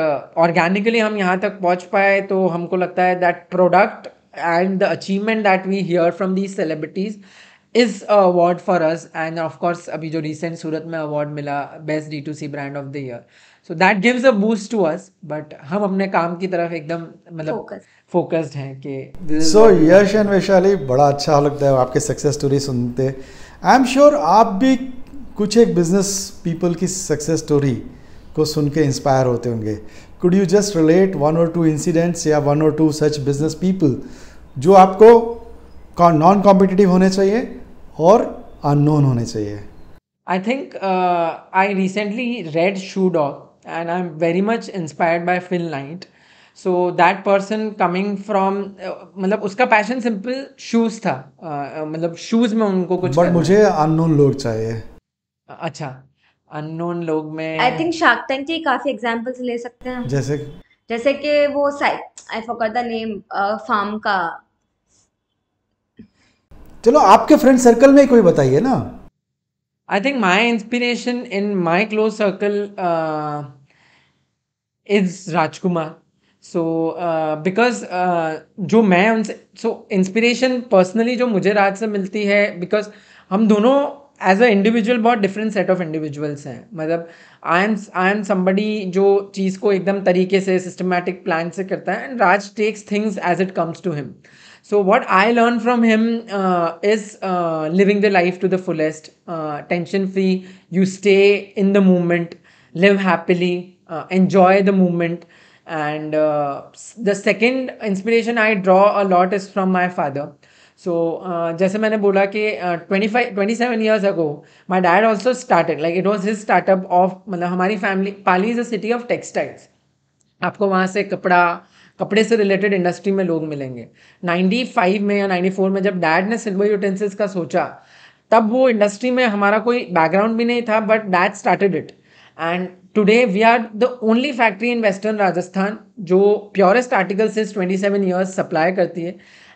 ऑर्गेनिकली हम यहाँ तक पहुँच पाए तो हमको लगता है that product and the achievement that we hear from these celebrities is award for us and of course अभी जो रिसेंट सूरत में अवार्ड मिला best D to C brand of the year so that gives a boost to us but हम अपने काम की तरफ एकदम मतलब फोकस्ड हैं कि सो यश एंड वैशाली बड़ा अच्छा लगता है आपके सक्सेस स्टोरी सुनते आई एम श्योर आप भी कुछ एक बिजनेस पीपल की सक्सेस स्टोरी को सुन के इंस्पायर होते होंगे could you just relate one और टू इंसिडेंट्स या वन और टू सच बिजनेस पीपल जो आपको नॉन कॉम्पिटिटिव होने चाहिए और अननोन होने चाहिए I think I recently read Shoe Dog and I am very much inspired by Phil Knight so that person coming from मतलब उसका पैशन सिंपल शूज था uh, uh मतलब शूज में उनको कुछ बट मुझे अननोन लोग चाहिए अच्छा अननोन लोग में आई थिंक शार्क टैंक के काफी एग्जांपल्स ले सकते हैं जैसे जैसे कि वो site I forgot the name farm का चलो आपके फ्रेंड सर्कल में कोई बताइए ना I think my inspiration in my close circle is Rajkumar so because uh, uh, जो मैं उनसे सो इंस्पिरेशन पर्सनली जो मुझे राज से मिलती है बिकॉज हम दोनों एज अ इंडिविजुअल बहुत डिफरेंट सेट ऑफ इंडिविजुअल्स हैं मतलब I am I am somebody जो चीज़ को एकदम तरीके से सिस्टमैटिक प्लान से करता है and Raj takes things as it comes to him so what I learn from him is living the life to the fullest tension free you stay in the moment live happily enjoy the moment and uh, the second inspiration I draw a lot is from my father. So uh, जैसे मैंने बोला कि twenty five twenty seven years ago my dad also started like it was his startup of मतलब हमारी family Pali is a city of textiles आपको वहाँ से कपड़ा कपड़े से रिलेटेड इंडस्ट्री में लोग मिलेंगे नाइन्टी फाइव में या नाइन्टी फोर में जब डैड ने सिल्वर यूटेंसिल्स का सोचा तब वो इंडस्ट्री में हमारा कोई बैकग्राउंड भी नहीं था but dad started it and today we are the only factory in western Rajasthan जो purest article article twenty seven years supply करती है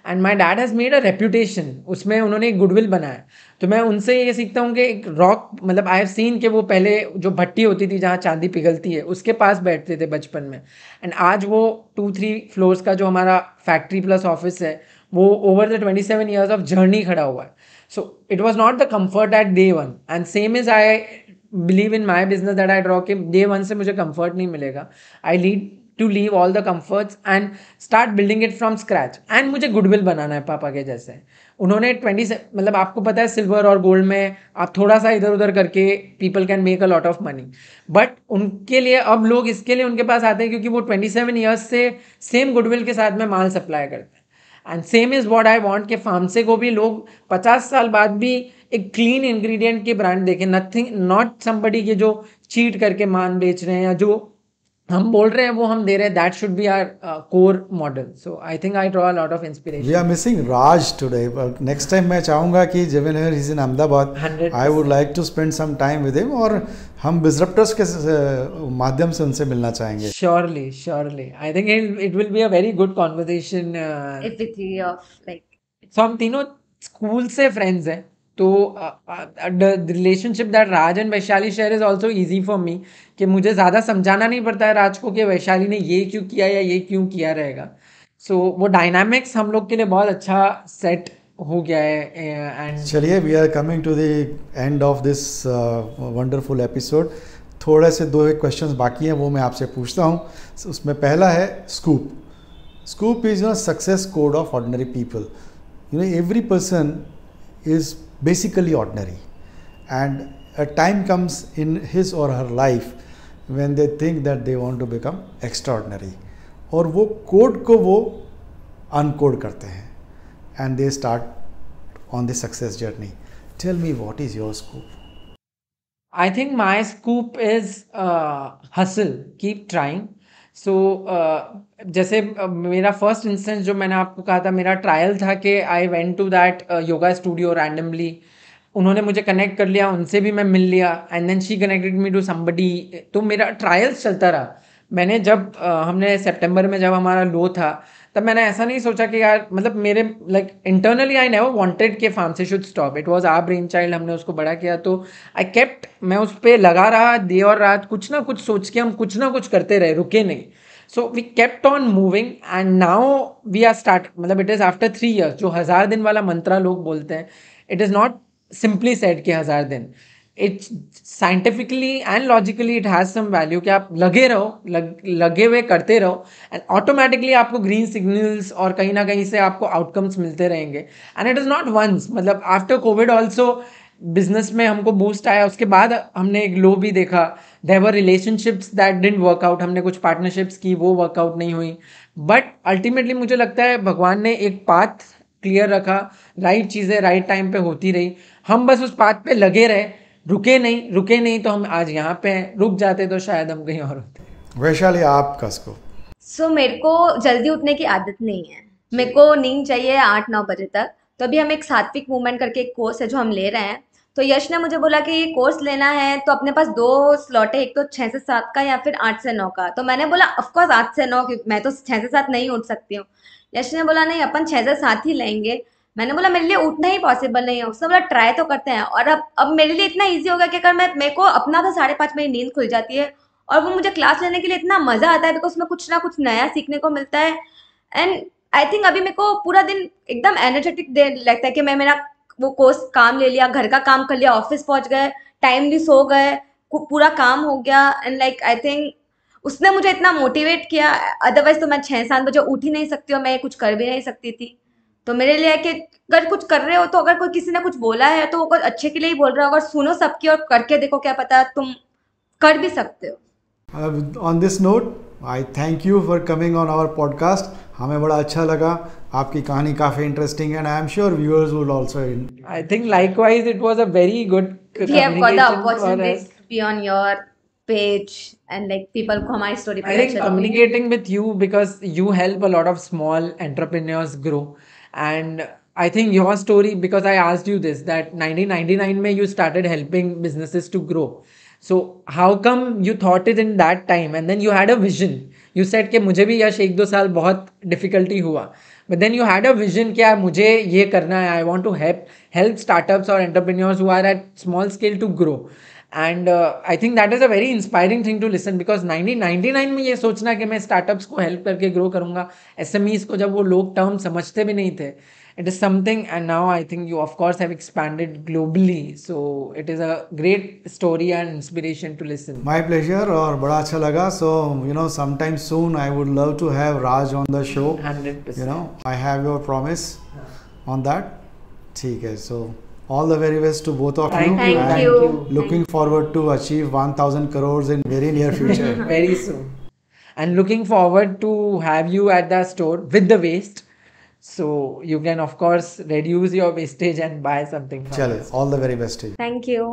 and my dad has made a reputation उसमें उन्होंने एक गुडविल बनाया तो मैं उनसे ये सीखता हूँ कि एक रॉक मतलब आई हैव सीन के वो पहले जो भट्टी होती थी जहाँ चांदी पिघलती है उसके पास बैठते थे बचपन में एंड आज वो टू थ्री फ्लोर्स का जो हमारा फैक्ट्री प्लस ऑफिस है वो over the twenty seven years of journey खड़ा हुआ है so it was not the comfort at day one and same is I believe in my business that I draw के day one से मुझे comfort नहीं मिलेगा I lead to leave all the comforts and start building it from scratch and मुझे goodwill बनाना है पापा के जैसे उन्होंने ट्वेंटी मतलब आपको पता है सिल्वर और गोल्ड में आप थोड़ा सा इधर उधर करके people can make a lot of money but उनके लिए अब लोग इसके लिए उनके पास आते हैं क्योंकि वो ट्वेंटी सेवन ईयर्स से सेम गुडविल के साथ में माल सप्लाई करते हैं and same is what I want के फार्म से को भी लोग पचास साल बाद भी एक क्लीन इंग्रेडिएंट के ब्रांड देखें नथिंग नॉट समबडी ये जो चीट करके मान बेच रहे हैं या जो हम बोल रहे हैं वो हम दे रहे हैं that should be our core model so I think I draw lot of inspiration we are missing Raj today next time मैं चाहूंगा कि जवेनर is in Ahmedabad I would like to spend some time with him और हम डिसरप्टर्स के uh, माध्यम से उनसे मिलना चाहेंगे surely surely I think it will be a very good conversation if like so हम तीनों स्कूल से फ्रेंड्स हैं तो relationship that Raj and Vaishali share is also easy for me कि मुझे ज़्यादा समझाना नहीं पड़ता है राज को कि वैशाली ने ये क्यों किया या ये क्यों किया रहेगा सो so, वो डायनामिक्स हम लोग के लिए बहुत अच्छा सेट हो गया है एंड uh, चलिए we are coming to the end of this wonderful episode थोड़े से दो एक क्वेश्चन बाकी हैं वो मैं आपसे पूछता हूँ उसमें पहला है scoop scoop is your success code of ordinary people you know every person is basically ordinary. And a time comes in his or her life when they think that they want to become extraordinary. Or wo code ko wo And they start on the success journey. Tell me what is your scoop? I think my scoop is uh, hustle, keep trying. So so, uh, जैसे uh, मेरा first instance जो मैंने आपको कहा था मेरा trial था कि I went to that yoga studio randomly उन्होंने मुझे कनेक्ट कर लिया उनसे भी मैं मिल लिया and then she connected me to somebody तो मेरा ट्रायल्स चलता रहा मैंने जब uh, हमने सेप्टेम्बर में जब हमारा लो था तब मैंने ऐसा नहीं सोचा कि यार मतलब मेरे like internally I never wanted के फार्म से should stop it was our brain child हमने उसको बड़ा किया तो आई केप्ट मैं उस पर लगा रहा दे और रात कुछ ना कुछ सोच के हम कुछ ना कुछ करते रहे रुके नहीं so we kept on moving and now we are start मतलब it is after three years जो हज़ार दिन वाला मंत्रा लोग बोलते हैं it is not simply set के हज़ार दिन it's scientifically and logically it has some value कि आप लगे रहो लग, लगे हुए करते रहो एंड ऑटोमेटिकली आपको ग्रीन सिग्नल्स और कहीं ना कहीं से आपको आउटकम्स मिलते रहेंगे and it is not once मतलब आफ्टर कोविड ऑल्सो बिजनेस में हमको बूस्ट आया उसके बाद हमने एक लो भी देखा there were relationships that didn't work out हमने कुछ पार्टनरशिप्स की वो वर्कआउट नहीं हुई बट अल्टीमेटली मुझे लगता है भगवान ने एक पाथ क्लियर रखा राइट चीज़ें राइट टाइम पे होती रही हम बस उस पाथ पे लगे रहे रुके नहीं रुके नहीं तो हम आज यहाँ पे हैं रुक जाते तो शायद हम कहीं और होते वैशाली आपका सो so, मेरे को जल्दी उठने की आदत नहीं है मेरे को नींद चाहिए आठ नौ बजे तक तो अभी हम एक सात्विक मूवमेंट करके एक कोर्स है जो हम ले रहे हैं तो यश ने मुझे बोला कि ये कोर्स लेना है तो अपने पास दो स्लॉट है एक तो छः से सात का या फिर आठ से नौ का तो मैंने बोला ऑफकोर्स आठ से नौ मैं तो छः से सात नहीं उठ सकती हूँ यश ने बोला नहीं अपन छः से सात ही लेंगे मैंने बोला मेरे लिए उठना ही पॉसिबल नहीं है उससे बोला ट्राई तो करते हैं और अब अब मेरे लिए इतना ईजी होगा कि अगर मैं मेरे को अपना तो साढ़े पाँच मेरी नींद खुल जाती है और वो मुझे क्लास लेने के लिए इतना मज़ा आता है बिकॉज उसमें कुछ ना कुछ नया सीखने को मिलता है एंड आई थिंक अभी मेरे को पूरा दिन एकदम एनर्जेटिक दे लगता है कि मैं मेरा वो कोर्स काम ले लिया घर का काम कर लिया ऑफिस पहुंच गए टाइमली सो गए पूरा काम हो गया एंड लाइक आई थिंक उसने मुझे इतना मोटिवेट किया अदरवाइज तो मैं छः सात बजे उठ ही नहीं सकती और मैं कुछ कर भी नहीं सकती थी तो मेरे लिए कि अगर कुछ कर रहे हो तो अगर कोई किसी ने कुछ बोला है तो वो कुछ अच्छे के लिए ही बोल रहा अगर सुनो सबकी और करके देखो क्या पता तुम कर भी सकते हो on this note I thank you for coming on our podcast हमें बड़ा अच्छा लगा आपकी कहानी काफी interesting and I am sure viewers would also I think likewise it was a very good we have got the opportunities beyond your page and like people who my story I think अच्छा communicating with you because you help a lot of small entrepreneurs grow and I think your story because I asked you this that 1999 may you started helping businesses to grow. So how come you thought it in that time and then you had a vision? You said कि मुझे भी यश एक दो साल बहुत difficulty हुआ but then you had a vision क्या मुझे ये करना है I want to help help startups or entrepreneurs who are at small scale to grow. And I think that is a very inspiring thing to listen because nineteen ninety nine में ये सोचना कि मैं स्टार्टअप्स को help करके grow करूँगा S M Es को जब वो लोग टर्म समझते भी नहीं थे it is something and now I think you of course have expanded globally so it is a great story and inspiration to listen my pleasure और बड़ा अच्छा लगा so you know sometime soon I would love to have Raj on the show hundred you know I have your promise on that ठीक है so so, all the very best to both of Thank you. Thank and you. Looking forward to achieve 1000 crores in very near *laughs* future. very soon. And looking forward to have you at the store with the waste. So you can of course reduce your wastage and buy something. Chalo, all the very best to you. Thank you.